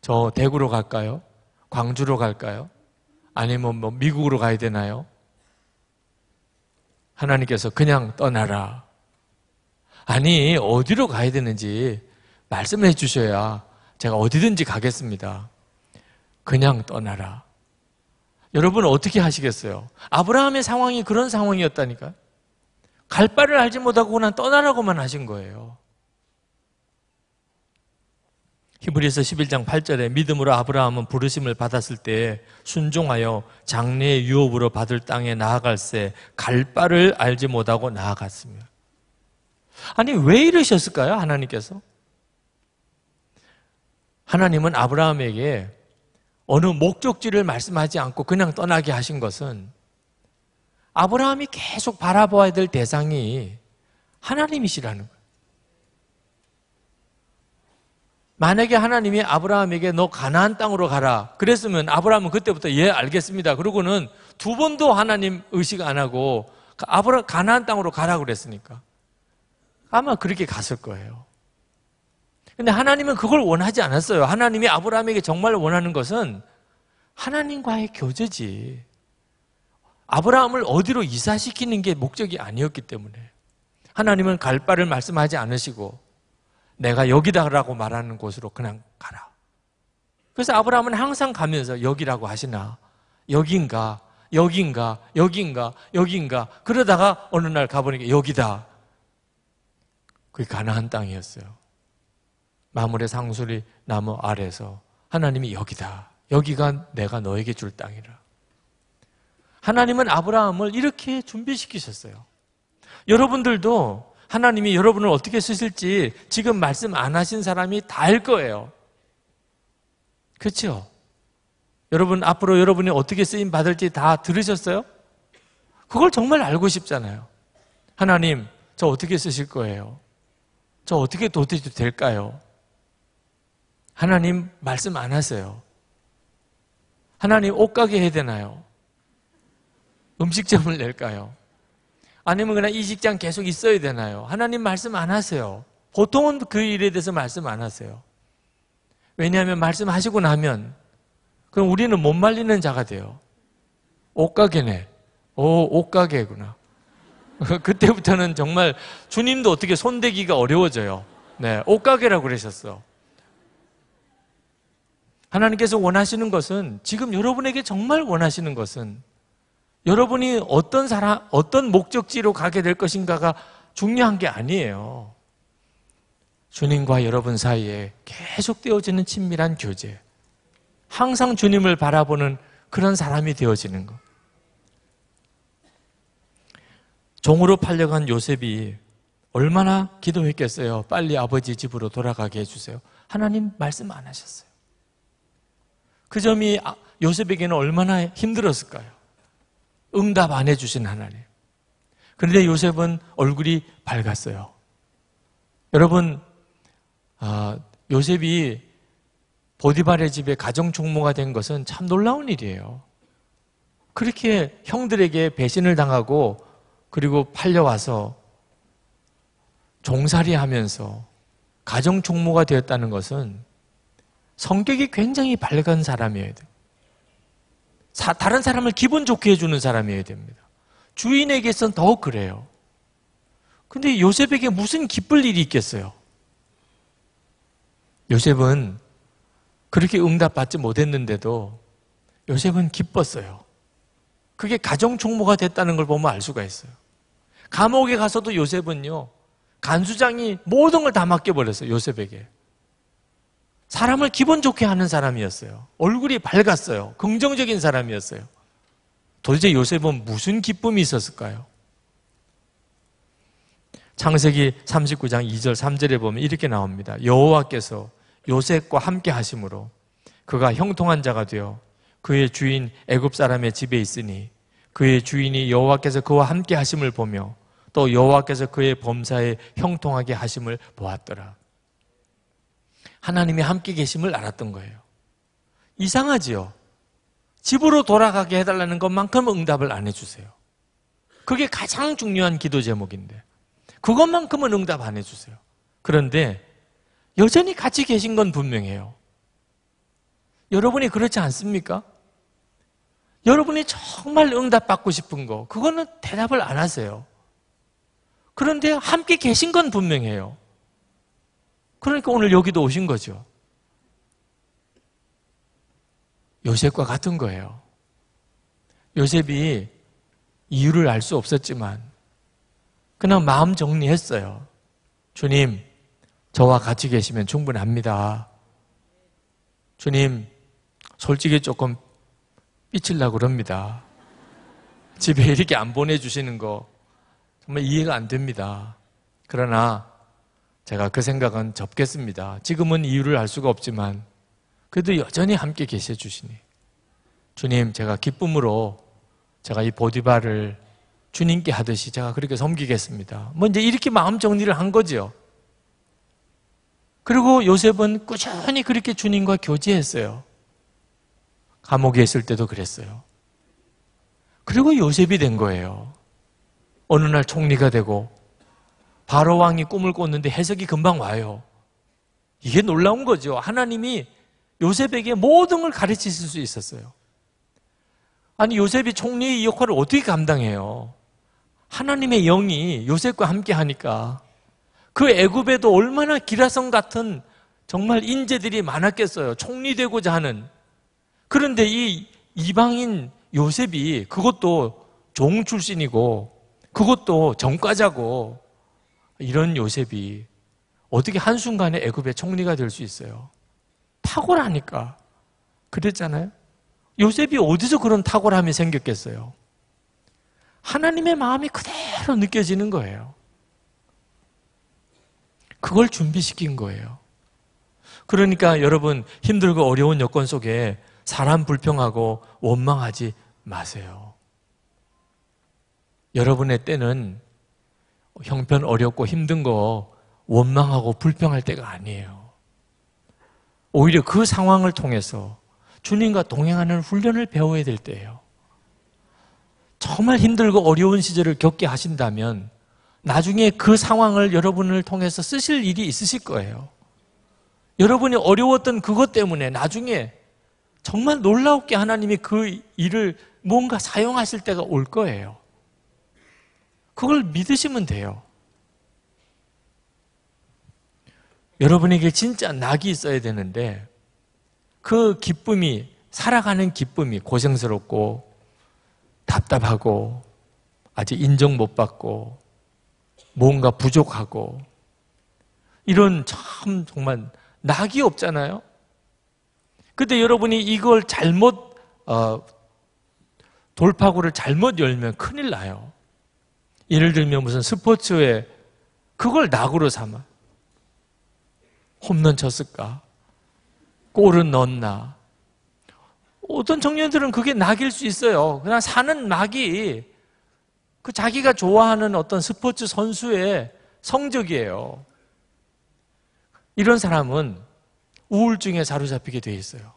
저 대구로 갈까요? 광주로 갈까요? 아니면 뭐 미국으로 가야 되나요? 하나님께서 그냥 떠나라. 아니 어디로 가야 되는지 말씀해 주셔야 제가 어디든지 가겠습니다. 그냥 떠나라. 여러분 어떻게 하시겠어요? 아브라함의 상황이 그런 상황이었다니까. 갈 바를 알지 못하고 그냥 떠나라고만 하신 거예요. 히브리서 11장 8절에 믿음으로 아브라함은 부르심을 받았을 때 순종하여 장래의 유업으로 받을 땅에 나아갈세 갈 바를 알지 못하고 나아갔습니다. 아니 왜 이러셨을까요? 하나님께서 하나님은 아브라함에게 어느 목적지를 말씀하지 않고 그냥 떠나게 하신 것은 아브라함이 계속 바라봐야 될 대상이 하나님이시라는 거예요. 만약에 하나님이 아브라함에게 너 가나안 땅으로 가라 그랬으면 아브라함은 그때부터 예 알겠습니다. 그러고는 두 번도 하나님 의식 안 하고 아브라 가나안 땅으로 가라 그랬으니까 아마 그렇게 갔을 거예요. 근데 하나님은 그걸 원하지 않았어요. 하나님이 아브라함에게 정말 원하는 것은 하나님과의 교제지. 아브라함을 어디로 이사시키는 게 목적이 아니었기 때문에 하나님은 갈 바를 말씀하지 않으시고 내가 여기다라고 말하는 곳으로 그냥 가라. 그래서 아브라함은 항상 가면서 여기라고 하시나 여긴가 여긴가 여긴가 여긴가 그러다가 어느 날 가보니까 여기다. 그게 가나안 땅이었어요. 마물의 상수리 나무 아래서 하나님이 여기다. 여기가 내가 너에게 줄 땅이라. 하나님은 아브라함을 이렇게 준비시키셨어요. 여러분들도 하나님이 여러분을 어떻게 쓰실지 지금 말씀 안 하신 사람이 다 알 거예요. 그렇죠? 여러분 앞으로 여러분이 어떻게 쓰임 받을지 다 들으셨어요? 그걸 정말 알고 싶잖아요. 하나님, 저 어떻게 쓰실 거예요? 저 어떻게 도대체 될까요? 하나님 말씀 안 하세요. 하나님 옷가게 해야 되나요? 음식점을 낼까요? 아니면 그냥 이 직장 계속 있어야 되나요? 하나님 말씀 안 하세요. 보통은 그 일에 대해서 말씀 안 하세요. 왜냐하면 말씀하시고 나면 그럼 우리는 못 말리는 자가 돼요. 옷가게네. 오, 옷가게구나. 그때부터는 정말 주님도 어떻게 손대기가 어려워져요. 네, 옷가게라고 그러셨어. 하나님께서 원하시는 것은 지금 여러분에게 정말 원하시는 것은 여러분이 어떤 사람, 어떤 목적지로 가게 될 것인가가 중요한 게 아니에요. 주님과 여러분 사이에 계속되어지는 친밀한 교제. 항상 주님을 바라보는 그런 사람이 되어지는 것. 종으로 팔려간 요셉이 얼마나 기도했겠어요. 빨리 아버지 집으로 돌아가게 해주세요. 하나님 말씀 안 하셨어요. 그 점이 아, 요셉에게는 얼마나 힘들었을까요? 응답 안 해주신 하나님. 그런데 요셉은 얼굴이 밝았어요. 여러분, 아, 요셉이 보디발의 집에 가정총무가 된 것은 참 놀라운 일이에요. 그렇게 형들에게 배신을 당하고 그리고 팔려와서 종살이 하면서 가정총무가 되었다는 것은 성격이 굉장히 밝은 사람이어야 됩니다. 다른 사람을 기분 좋게 해주는 사람이어야 됩니다. 주인에게선 더 그래요. 근데 요셉에게 무슨 기쁠 일이 있겠어요? 요셉은 그렇게 응답받지 못했는데도 요셉은 기뻤어요. 그게 가정 총무가 됐다는 걸 보면 알 수가 있어요. 감옥에 가서도 요셉은요, 간수장이 모든 걸 다 맡겨버렸어요, 요셉에게. 사람을 기분 좋게 하는 사람이었어요. 얼굴이 밝았어요. 긍정적인 사람이었어요. 도대체 요셉은 무슨 기쁨이 있었을까요? 창세기 39장 2절 3절에 보면 이렇게 나옵니다. 여호와께서 요셉과 함께 하심으로 그가 형통한 자가 되어 그의 주인 애굽 사람의 집에 있으니 그의 주인이 여호와께서 그와 함께 하심을 보며 또 여호와께서 그의 범사에 형통하게 하심을 보았더라. 하나님이 함께 계심을 알았던 거예요. 이상하지요? 집으로 돌아가게 해달라는 것만큼 응답을 안 해주세요. 그게 가장 중요한 기도 제목인데. 그것만큼은 응답 안 해주세요. 그런데 여전히 같이 계신 건 분명해요. 여러분이 그렇지 않습니까? 여러분이 정말 응답받고 싶은 거, 그거는 대답을 안 하세요. 그런데 함께 계신 건 분명해요. 그러니까 오늘 여기도 오신 거죠. 요셉과 같은 거예요. 요셉이 이유를 알 수 없었지만 그냥 마음 정리했어요. 주님, 저와 같이 계시면 충분합니다. 주님, 솔직히 조금 삐칠라고 그럽니다. 집에 이렇게 안 보내주시는 거 정말 이해가 안 됩니다. 그러나 제가 그 생각은 접겠습니다. 지금은 이유를 알 수가 없지만 그래도 여전히 함께 계셔 주시니 주님 제가 기쁨으로 제가 이 보디바를 주님께 하듯이 제가 그렇게 섬기겠습니다. 뭐 이제 이렇게 마음 정리를 한 거지요. 그리고 요셉은 꾸준히 그렇게 주님과 교제했어요. 감옥에 있을 때도 그랬어요. 그리고 요셉이 된 거예요. 어느 날 총리가 되고 바로 왕이 꿈을 꿨는데 해석이 금방 와요. 이게 놀라운 거죠. 하나님이 요셉에게 모든 걸 가르치실 수 있었어요. 아니 요셉이 총리의 역할을 어떻게 감당해요? 하나님의 영이 요셉과 함께 하니까 그 애굽에도 얼마나 기라성 같은 정말 인재들이 많았겠어요. 총리 되고자 하는. 그런데 이 이방인 요셉이 그것도 종 출신이고 그것도 정과자고 이런 요셉이 어떻게 한순간에 애굽의 총리가 될 수 있어요? 탁월하니까. 그랬잖아요? 요셉이 어디서 그런 탁월함이 생겼겠어요? 하나님의 마음이 그대로 느껴지는 거예요. 그걸 준비시킨 거예요. 그러니까 여러분 힘들고 어려운 여건 속에 사람 불평하고 원망하지 마세요. 여러분의 때는 형편 어렵고 힘든 거 원망하고 불평할 때가 아니에요. 오히려 그 상황을 통해서 주님과 동행하는 훈련을 배워야 될 때예요. 정말 힘들고 어려운 시절을 겪게 하신다면 나중에 그 상황을 여러분을 통해서 쓰실 일이 있으실 거예요. 여러분이 어려웠던 그것 때문에 나중에 정말 놀라웠게 하나님이 그 일을 뭔가 사용하실 때가 올 거예요. 그걸 믿으시면 돼요. 여러분에게 진짜 낙이 있어야 되는데 그 기쁨이 살아가는 기쁨이 고생스럽고 답답하고 아직 인정 못 받고 뭔가 부족하고 이런 참 정말 낙이 없잖아요. 근데 여러분이 이걸 잘못 어, 돌파구를 잘못 열면 큰일 나요. 예를 들면 무슨 스포츠에 그걸 낙으로 삼아. 홈런 쳤을까? 골은 넣었나? 어떤 청년들은 그게 낙일 수 있어요. 그냥 사는 낙이 그 자기가 좋아하는 어떤 스포츠 선수의 성적이에요. 이런 사람은 우울증에 사로잡히게 돼 있어요.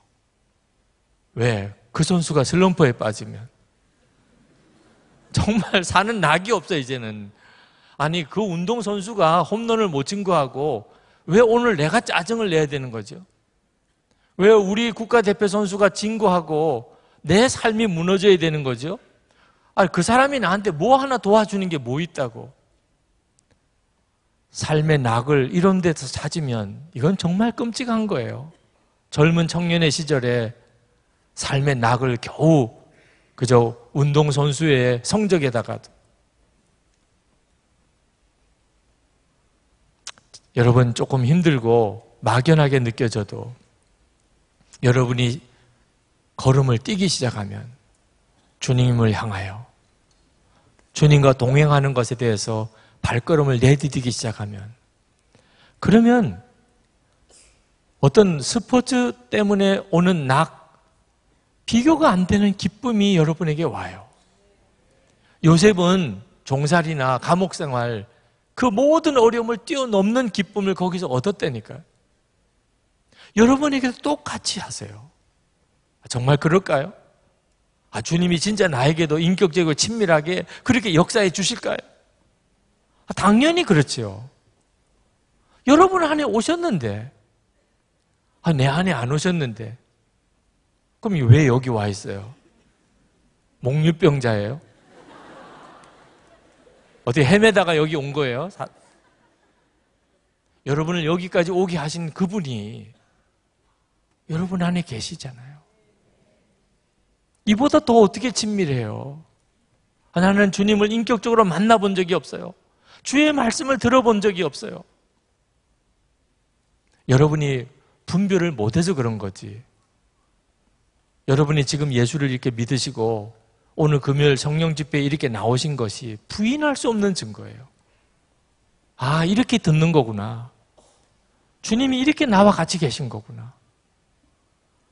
왜? 그 선수가 슬럼프에 빠지면 정말 사는 낙이 없어 이제는. 아니 그 운동 선수가 홈런을 못친 거하고 왜 오늘 내가 짜증을 내야 되는 거죠? 왜 우리 국가대표 선수가 진 거하고 내 삶이 무너져야 되는 거죠? 아니 그 사람이 나한테 뭐 하나 도와주는 게 뭐 있다고? 삶의 낙을 이런 데서 찾으면 이건 정말 끔찍한 거예요. 젊은 청년의 시절에 삶의 낙을 겨우 그저 운동선수의 성적에다가 여러분 조금 힘들고 막연하게 느껴져도 여러분이 걸음을 뛰기 시작하면 주님을 향하여 주님과 동행하는 것에 대해서 발걸음을 내디디기 시작하면 그러면 어떤 스포츠 때문에 오는 낙 비교가 안 되는 기쁨이 여러분에게 와요. 요셉은 종살이나 감옥 생활 그 모든 어려움을 뛰어넘는 기쁨을 거기서 얻었다니까 여러분에게도 똑같이 하세요. 아, 정말 그럴까요? 아, 주님이 진짜 나에게도 인격적이고 친밀하게 그렇게 역사해 주실까요? 아, 당연히 그렇지요. 여러분 안에 오셨는데, 아, 내 안에 안 오셨는데, 그럼 왜 여기 와 있어요? 목류병자예요? 어떻 헤매다가 여기 온 거예요? 사... 여러분을 여기까지 오게 하신 그분이 여러분 안에 계시잖아요. 이보다 더 어떻게 친밀해요? 나는 주님을 인격적으로 만나본 적이 없어요. 주의 말씀을 들어본 적이 없어요. 여러분이 분별을 못해서 그런 거지. 여러분이 지금 예수를 이렇게 믿으시고 오늘 금요일 성령 집회에 이렇게 나오신 것이 부인할 수 없는 증거예요. 아, 이렇게 듣는 거구나. 주님이 이렇게 나와 같이 계신 거구나.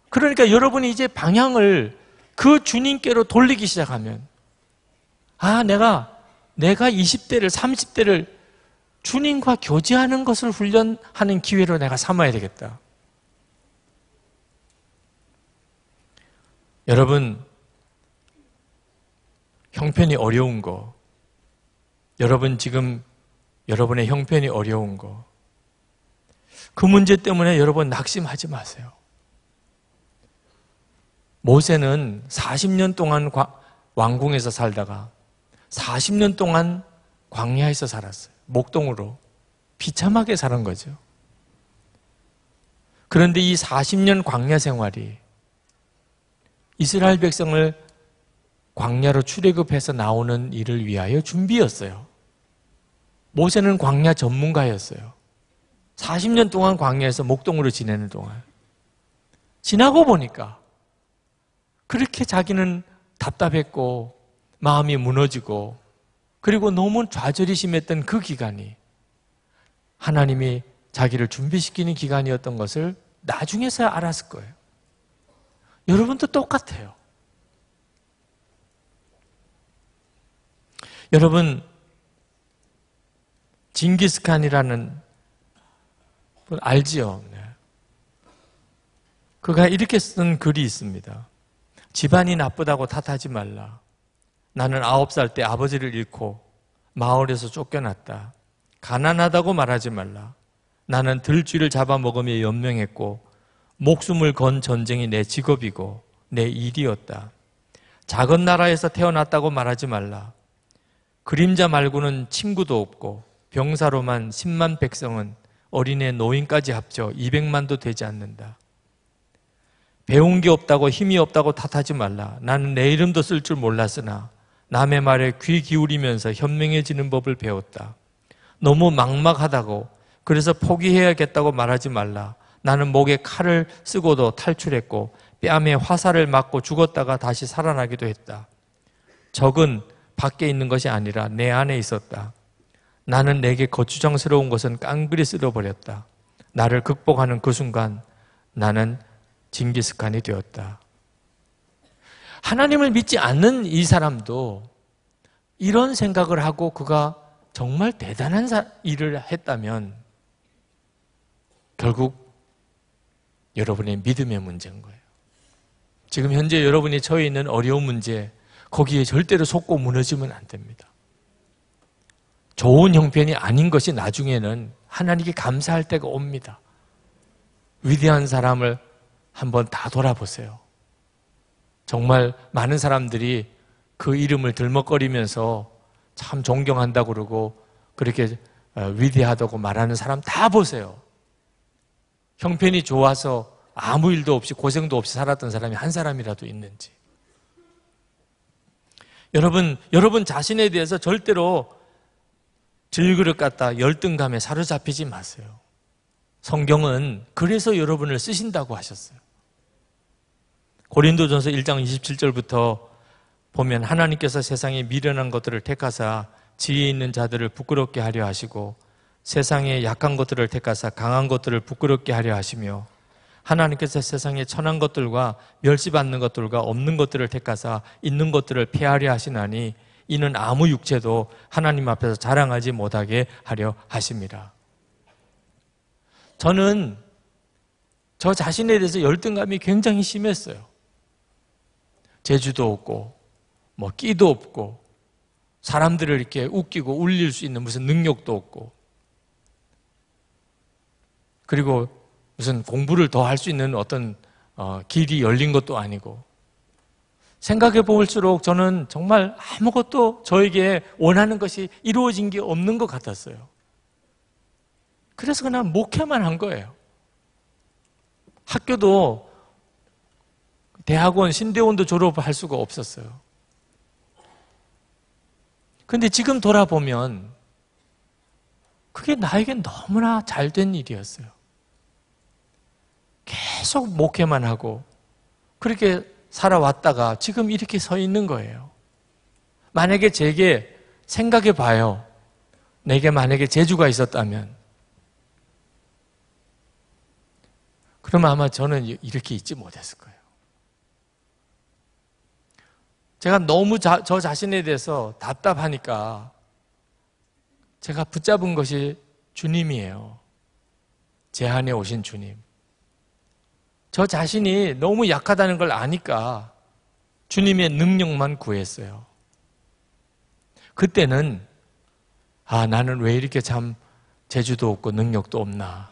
그러니까 여러분이 이제 방향을 그 주님께로 돌리기 시작하면 아, 내가 내가 20대를 30대를 주님과 교제하는 것을 훈련하는 기회로 내가 삼아야 되겠다. 여러분, 형편이 어려운 거, 여러분 지금 여러분의 형편이 어려운 거, 그 문제 때문에 여러분 낙심하지 마세요. 모세는 40년 동안 왕궁에서 살다가 40년 동안 광야에서 살았어요. 목동으로. 비참하게 사는 거죠. 그런데 이 40년 광야 생활이 이스라엘 백성을 광야로 출애굽해서 나오는 일을 위하여 준비였어요. 모세는 광야 전문가였어요. 40년 동안 광야에서 목동으로 지내는 동안. 지나고 보니까 그렇게 자기는 답답했고 마음이 무너지고 그리고 너무 좌절이 심했던 그 기간이 하나님이 자기를 준비시키는 기간이었던 것을 나중에서야 알았을 거예요. 여러분도 똑같아요. 여러분, 징기스칸이라는 분 알지요? 네. 그가 이렇게 쓴 글이 있습니다. 집안이 나쁘다고 탓하지 말라. 나는 아홉 살 때 아버지를 잃고 마을에서 쫓겨났다. 가난하다고 말하지 말라. 나는 들쥐를 잡아먹으며 연명했고 목숨을 건 전쟁이 내 직업이고 내 일이었다. 작은 나라에서 태어났다고 말하지 말라. 그림자 말고는 친구도 없고 병사로만 10만 백성은 어린애 노인까지 합쳐 200만도 되지 않는다. 배운 게 없다고 힘이 없다고 탓하지 말라. 나는 내 이름도 쓸 줄 몰랐으나 남의 말에 귀 기울이면서 현명해지는 법을 배웠다. 너무 막막하다고 그래서 포기해야겠다고 말하지 말라. 나는 목에 칼을 쓰고도 탈출했고 뺨에 화살을 맞고 죽었다가 다시 살아나기도 했다. 적은 밖에 있는 것이 아니라 내 안에 있었다. 나는 내게 거추장스러운 것은 깡그리 쓸어버렸다. 나를 극복하는 그 순간 나는 징기스칸이 되었다. 하나님을 믿지 않는 이 사람도 이런 생각을 하고 그가 정말 대단한 일을 했다면 결국 여러분의 믿음의 문제인 거예요. 지금 현재 여러분이 처해 있는 어려운 문제, 거기에 절대로 속고 무너지면 안 됩니다. 좋은 형편이 아닌 것이 나중에는 하나님께 감사할 때가 옵니다. 위대한 사람을 한번 다 돌아보세요. 정말 많은 사람들이 그 이름을 들먹거리면서 참 존경한다 고 그러고 그렇게 어, 위대하다고 말하는 사람 다 보세요. 형편이 좋아서 아무 일도 없이 고생도 없이 살았던 사람이 한 사람이라도 있는지. 여러분, 여러분 자신에 대해서 절대로 질그릇 같다 열등감에 사로잡히지 마세요. 성경은 그래서 여러분을 쓰신다고 하셨어요. 고린도전서 1장 27절부터 보면 하나님께서 세상에 미련한 것들을 택하사 지혜 있는 자들을 부끄럽게 하려 하시고 세상의 약한 것들을 택하사 강한 것들을 부끄럽게 하려 하시며 하나님께서 세상의 천한 것들과 멸시받는 것들과 없는 것들을 택하사 있는 것들을 폐하려 하시나니 이는 아무 육체도 하나님 앞에서 자랑하지 못하게 하려 하십니다. 저는 저 자신에 대해서 열등감이 굉장히 심했어요. 재주도 없고, 뭐 끼도 없고, 사람들을 이렇게 웃기고 울릴 수 있는 무슨 능력도 없고, 그리고 무슨 공부를 더 할 수 있는 어떤 어, 길이 열린 것도 아니고 생각해 볼수록 저는 정말 아무것도 저에게 원하는 것이 이루어진 게 없는 것 같았어요. 그래서 그냥 목회만 한 거예요. 학교도 대학원, 신대원도 졸업할 수가 없었어요. 근데 지금 돌아보면 그게 나에겐 너무나 잘 된 일이었어요. 계속 목회만 하고 그렇게 살아왔다가 지금 이렇게 서 있는 거예요. 만약에 제게 생각해 봐요. 내게 만약에 재주가 있었다면 그러 아마 저는 이렇게 있지 못했을 거예요. 제가 너무 자, 저 자신에 대해서 답답하니까 제가 붙잡은 것이 주님이에요. 제 안에 오신 주님. 저 자신이 너무 약하다는 걸 아니까 주님의 능력만 구했어요. 그때는 아, 나는 왜 이렇게 참 재주도 없고 능력도 없나.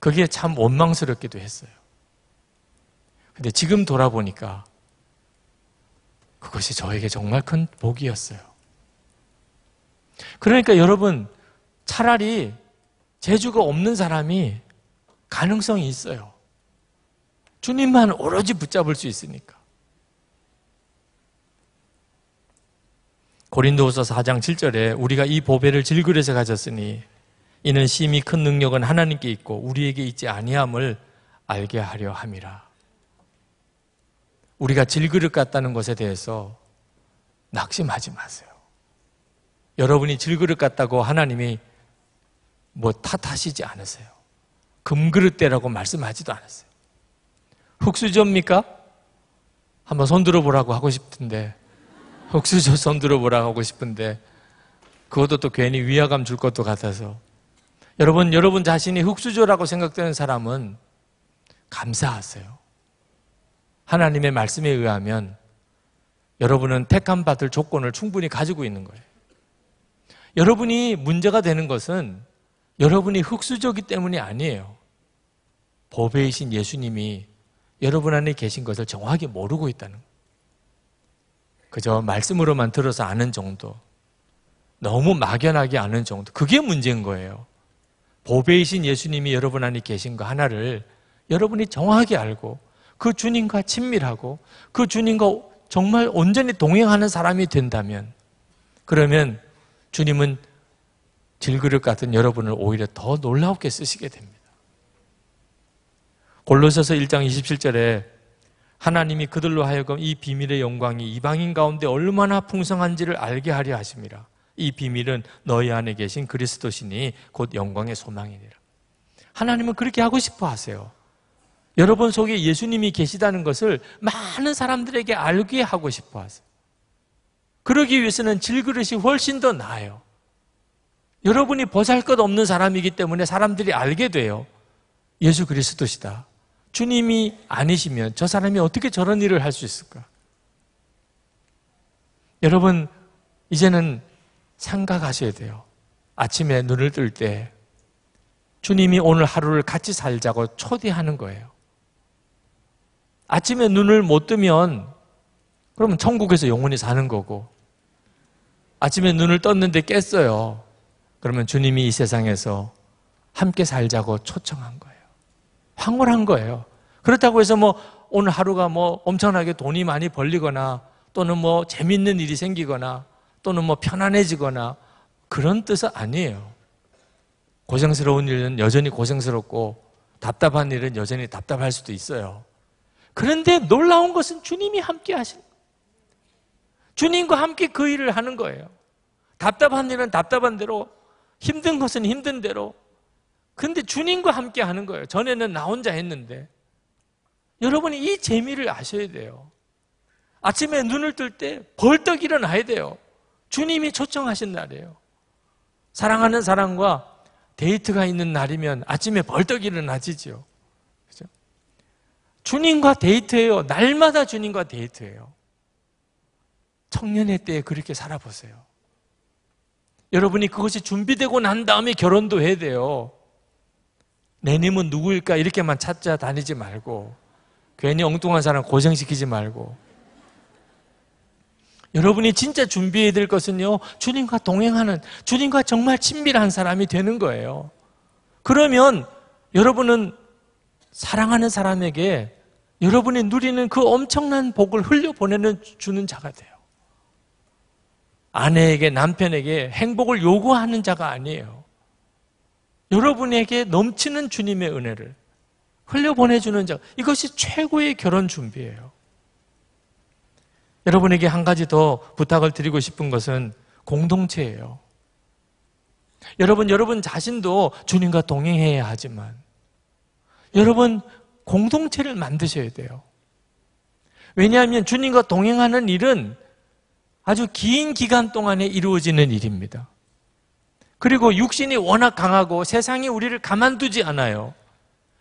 그게 참 원망스럽기도 했어요. 근데 지금 돌아보니까 그것이 저에게 정말 큰 복이었어요. 그러니까 여러분, 차라리 재주가 없는 사람이 가능성이 있어요. 주님만 오로지 붙잡을 수 있으니까. 고린도후서 4장 7절에 우리가 이 보배를 질그릇에 가졌으니 이는 심히 큰 능력은 하나님께 있고 우리에게 있지 아니함을 알게 하려 함이라. 우리가 질그릇 같다는 것에 대해서 낙심하지 마세요. 여러분이 질그릇 같다고 하나님이 뭐 탓하시지 않으세요. 금그릇대라고 말씀하지도 않으세요. 흑수저입니까? 한번 손 들어보라고 하고 싶은데 흑수저 손 들어보라고 하고 싶은데 그것도 또 괜히 위화감 줄 것도 같아서 여러분 여러분 자신이 흑수저라고 생각되는 사람은 감사하세요. 하나님의 말씀에 의하면 여러분은 택함 받을 조건을 충분히 가지고 있는 거예요. 여러분이 문제가 되는 것은 여러분이 흑수저기 때문이 아니에요. 보배이신 예수님이 여러분 안에 계신 것을 정확히 모르고 있다는 거예 그저 말씀으로만 들어서 아는 정도. 너무 막연하게 아는 정도. 그게 문제인 거예요. 보배이신 예수님이 여러분 안에 계신 거 하나를 여러분이 정확히 알고 그 주님과 친밀하고 그 주님과 정말 온전히 동행하는 사람이 된다면 그러면 주님은 질그릇 같은 여러분을 오히려 더 놀랍게 쓰시게 됩니다. 골로새서 1장 27절에 하나님이 그들로 하여금 이 비밀의 영광이 이방인 가운데 얼마나 풍성한지를 알게 하려 하십니다. 이 비밀은 너희 안에 계신 그리스도시니 곧 영광의 소망이니라. 하나님은 그렇게 하고 싶어 하세요. 여러분 속에 예수님이 계시다는 것을 많은 사람들에게 알게 하고 싶어 하세요. 그러기 위해서는 질그릇이 훨씬 더 나아요. 여러분이 보살것 없는 사람이기 때문에 사람들이 알게 돼요. 예수 그리스도시다. 주님이 아니시면 저 사람이 어떻게 저런 일을 할 수 있을까? 여러분, 이제는 생각하셔야 돼요. 아침에 눈을 뜰 때 주님이 오늘 하루를 같이 살자고 초대하는 거예요. 아침에 눈을 못 뜨면 그러면 천국에서 영원히 사는 거고 아침에 눈을 떴는데 깼어요. 그러면 주님이 이 세상에서 함께 살자고 초청한 거예요. 황홀한 거예요. 그렇다고 해서 뭐 오늘 하루가 뭐 엄청나게 돈이 많이 벌리거나 또는 뭐 재밌는 일이 생기거나 또는 뭐 편안해지거나 그런 뜻은 아니에요. 고생스러운 일은 여전히 고생스럽고 답답한 일은 여전히 답답할 수도 있어요. 그런데 놀라운 것은 주님이 함께 하신 주님과 함께 그 일을 하는 거예요. 답답한 일은 답답한 대로, 힘든 것은 힘든 대로, 근데 주님과 함께 하는 거예요. 전에는 나 혼자 했는데. 여러분이 이 재미를 아셔야 돼요. 아침에 눈을 뜰 때 벌떡 일어나야 돼요. 주님이 초청하신 날이에요. 사랑하는 사람과 데이트가 있는 날이면 아침에 벌떡 일어나지죠. 그죠? 주님과 데이트해요. 날마다 주님과 데이트해요. 청년의 때에 그렇게 살아보세요. 여러분이 그것이 준비되고 난 다음에 결혼도 해야 돼요. 내님은 누구일까 이렇게만 찾자 다니지 말고 괜히 엉뚱한 사람 고생시키지 말고 여러분이 진짜 준비해야 될 것은요 주님과 동행하는 주님과 정말 친밀한 사람이 되는 거예요 그러면 여러분은 사랑하는 사람에게 여러분이 누리는 그 엄청난 복을 흘려보내는 주는 자가 돼요 아내에게 남편에게 행복을 요구하는 자가 아니에요 여러분에게 넘치는 주님의 은혜를 흘려보내주는 자, 이것이 최고의 결혼 준비예요. 여러분에게 한 가지 더 부탁을 드리고 싶은 것은 공동체예요. 여러분, 여러분 자신도 주님과 동행해야 하지만, 여러분 공동체를 만드셔야 돼요. 왜냐하면 주님과 동행하는 일은 아주 긴 기간 동안에 이루어지는 일입니다. 그리고 육신이 워낙 강하고 세상이 우리를 가만두지 않아요.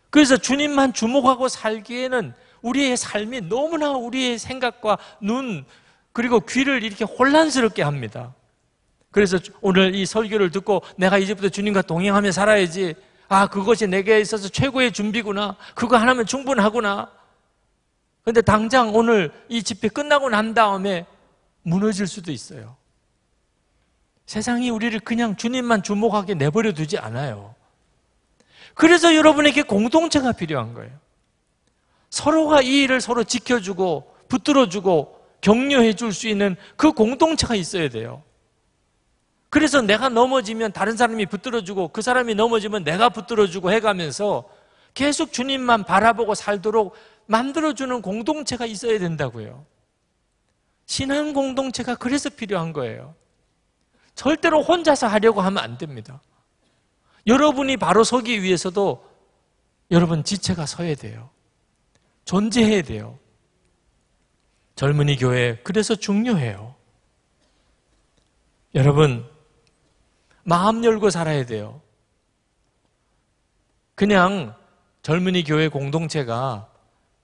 그래서 주님만 주목하고 살기에는 우리의 삶이 너무나 우리의 생각과 눈, 그리고 귀를 이렇게 혼란스럽게 합니다. 그래서 오늘 이 설교를 듣고 내가 이제부터 주님과 동행하며 살아야지. 아, 그것이 내게 있어서 최고의 준비구나. 그거 하나면 충분하구나. 근데 당장 오늘 이 집회 끝나고 난 다음에 무너질 수도 있어요. 세상이 우리를 그냥 주님만 주목하게 내버려 두지 않아요. 그래서 여러분에게 공동체가 필요한 거예요. 서로가 이 일을 서로 지켜주고 붙들어주고 격려해 줄 수 있는 그 공동체가 있어야 돼요. 그래서 내가 넘어지면 다른 사람이 붙들어주고 그 사람이 넘어지면 내가 붙들어주고 해가면서 계속 주님만 바라보고 살도록 만들어주는 공동체가 있어야 된다고요. 신앙 공동체가 그래서 필요한 거예요. 절대로 혼자서 하려고 하면 안 됩니다. 여러분이 바로 서기 위해서도 여러분 지체가 서야 돼요. 존재해야 돼요. 젊은이 교회 그래서 중요해요. 여러분 마음 열고 살아야 돼요. 그냥 젊은이 교회 공동체가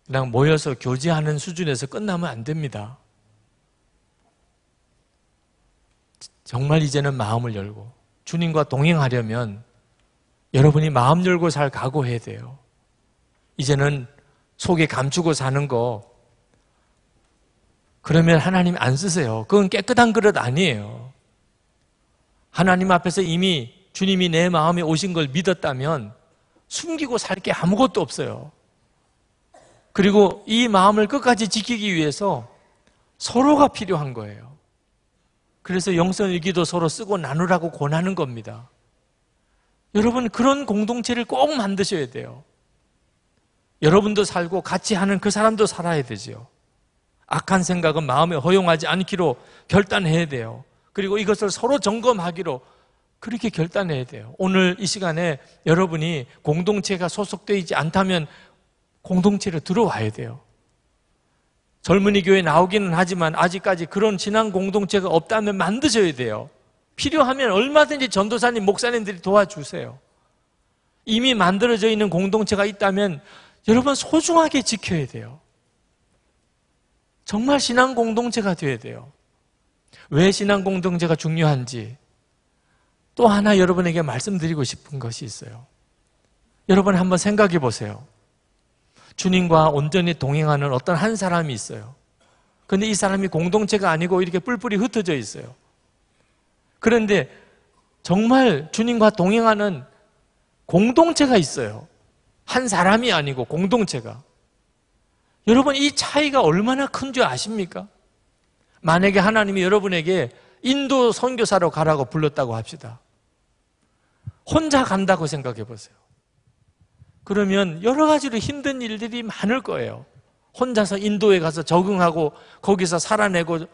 그냥 모여서 교제하는 수준에서 끝나면 안 됩니다. 정말 이제는 마음을 열고 주님과 동행하려면 여러분이 마음 열고 살 각오해야 돼요. 이제는 속에 감추고 사는 거 그러면 하나님 안 쓰세요. 그건 깨끗한 그릇 아니에요. 하나님 앞에서 이미 주님이 내 마음에 오신 걸 믿었다면 숨기고 살 게 아무것도 없어요. 그리고 이 마음을 끝까지 지키기 위해서 서로가 필요한 거예요. 그래서 영성일기도 서로 쓰고 나누라고 권하는 겁니다. 여러분 그런 공동체를 꼭 만드셔야 돼요. 여러분도 살고 같이 하는 그 사람도 살아야 되지 악한 생각은 마음에 허용하지 않기로 결단해야 돼요. 그리고 이것을 서로 점검하기로 그렇게 결단해야 돼요. 오늘 이 시간에 여러분이 공동체가 소속되지 않다면 공동체로 들어와야 돼요. 젊은이 교회 나오기는 하지만 아직까지 그런 진앙 공동체가 없다면 만드셔야 돼요. 필요하면 얼마든지 전도사님, 목사님들이 도와주세요. 이미 만들어져 있는 공동체가 있다면 여러분 소중하게 지켜야 돼요. 정말 신앙 공동체가 되어야 돼요. 왜 신앙 공동체가 중요한지 또 하나 여러분에게 말씀드리고 싶은 것이 있어요. 여러분 한번 생각해 보세요. 주님과 온전히 동행하는 어떤 한 사람이 있어요. 근데 이 사람이 공동체가 아니고 이렇게 뿔뿔이 흩어져 있어요. 그런데 정말 주님과 동행하는 공동체가 있어요. 한 사람이 아니고 공동체가. 여러분, 이 차이가 얼마나 큰 줄 아십니까? 만약에 하나님이 여러분에게 인도 선교사로 가라고 불렀다고 합시다. 혼자 간다고 생각해 보세요. 그러면 여러 가지로 힘든 일들이 많을 거예요. 혼자서 인도에 가서 적응하고 거기서 살아내고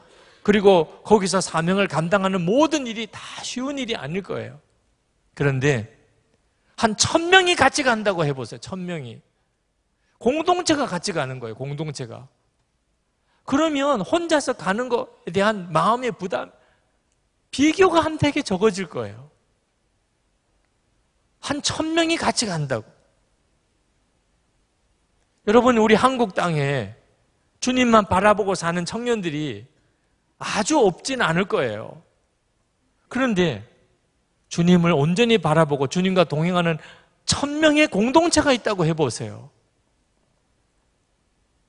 그리고 거기서 사명을 감당하는 모든 일이 다 쉬운 일이 아닐 거예요. 그런데 한 천명이 같이 간다고 해보세요. 천명이. 공동체가 같이 가는 거예요. 공동체가. 그러면 혼자서 가는 것에 대한 마음의 부담, 비교가 한 되게 적어질 거예요. 한 천명이 같이 간다고. 여러분, 우리 한국 땅에 주님만 바라보고 사는 청년들이 아주 없진 않을 거예요. 그런데 주님을 온전히 바라보고 주님과 동행하는 천명의 공동체가 있다고 해보세요.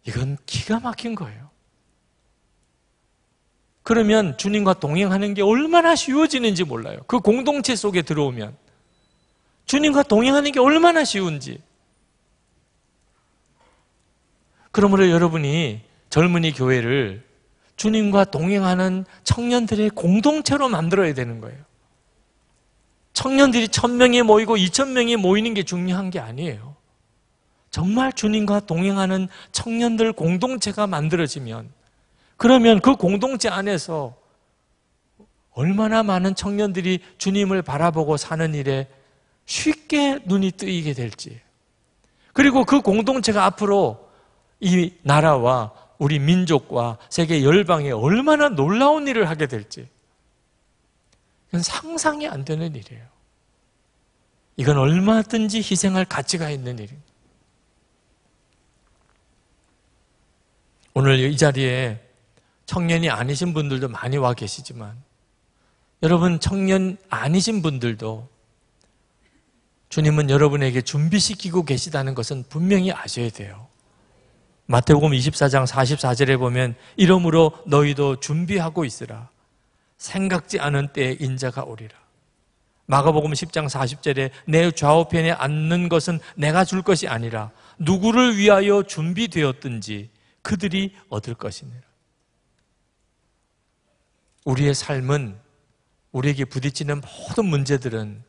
이건 기가 막힌 거예요. 그러면 주님과 동행하는 게 얼마나 쉬워지는지 몰라요. 그 공동체 속에 들어오면. 주님과 동행하는 게 얼마나 쉬운지. 그러므로 여러분이 젊은이 교회를 주님과 동행하는 청년들의 공동체로 만들어야 되는 거예요. 청년들이 천명이 모이고 이천명이 모이는 게 중요한 게 아니에요. 정말 주님과 동행하는 청년들 공동체가 만들어지면 그러면 그 공동체 안에서 얼마나 많은 청년들이 주님을 바라보고 사는 일에 쉽게 눈이 뜨이게 될지. 그리고 그 공동체가 앞으로 이 나라와 우리 민족과 세계 열방에 얼마나 놀라운 일을 하게 될지 이건 상상이 안 되는 일이에요. 이건 얼마든지 희생할 가치가 있는 일입니다. 오늘 이 자리에 청년이 아니신 분들도 많이 와 계시지만 여러분 청년 아니신 분들도 주님은 여러분에게 준비시키고 계시다는 것은 분명히 아셔야 돼요. 마태복음 24장 44절에 보면 이러므로 너희도 준비하고 있으라 생각지 않은 때에 인자가 오리라 마가복음 10장 40절에 내 좌우편에 앉는 것은 내가 줄 것이 아니라 누구를 위하여 준비되었든지 그들이 얻을 것이니라 우리의 삶은 우리에게 부딪히는 모든 문제들은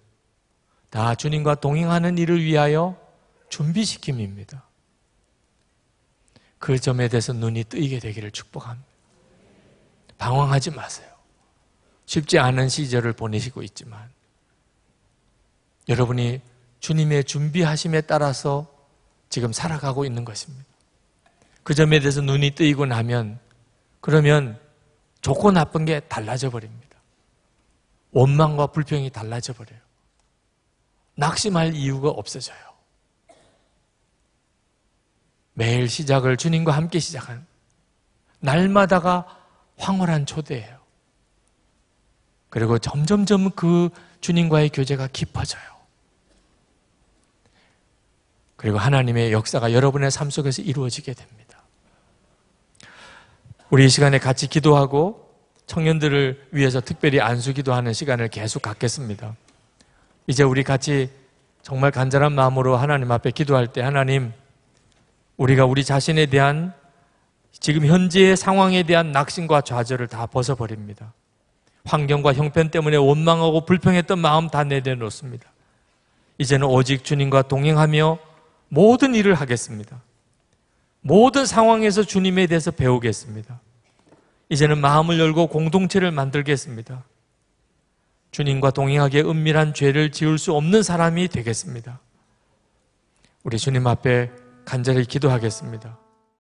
다 주님과 동행하는 일을 위하여 준비시킴입니다 그 점에 대해서 눈이 뜨이게 되기를 축복합니다. 방황하지 마세요. 쉽지 않은 시절을 보내시고 있지만 여러분이 주님의 준비하심에 따라서 지금 살아가고 있는 것입니다. 그 점에 대해서 눈이 뜨이고 나면 그러면 좋고 나쁜 게 달라져 버립니다. 원망과 불평이 달라져 버려요. 낙심할 이유가 없어져요. 매일 시작을 주님과 함께 시작한 날마다가 황홀한 초대예요. 그리고 점점점 그 주님과의 교제가 깊어져요. 그리고 하나님의 역사가 여러분의 삶 속에서 이루어지게 됩니다. 우리 이 시간에 같이 기도하고 청년들을 위해서 특별히 안수 기도하는 시간을 계속 갖겠습니다. 이제 우리 같이 정말 간절한 마음으로 하나님 앞에 기도할 때 하나님 우리가 우리 자신에 대한 지금 현재의 상황에 대한 낙심과 좌절을 다 벗어버립니다. 환경과 형편 때문에 원망하고 불평했던 마음 다 내려놓습니다. 이제는 오직 주님과 동행하며 모든 일을 하겠습니다. 모든 상황에서 주님에 대해서 배우겠습니다. 이제는 마음을 열고 공동체를 만들겠습니다. 주님과 동행하게 은밀한 죄를 지을 수 없는 사람이 되겠습니다. 우리 주님 앞에 간절히 기도하겠습니다.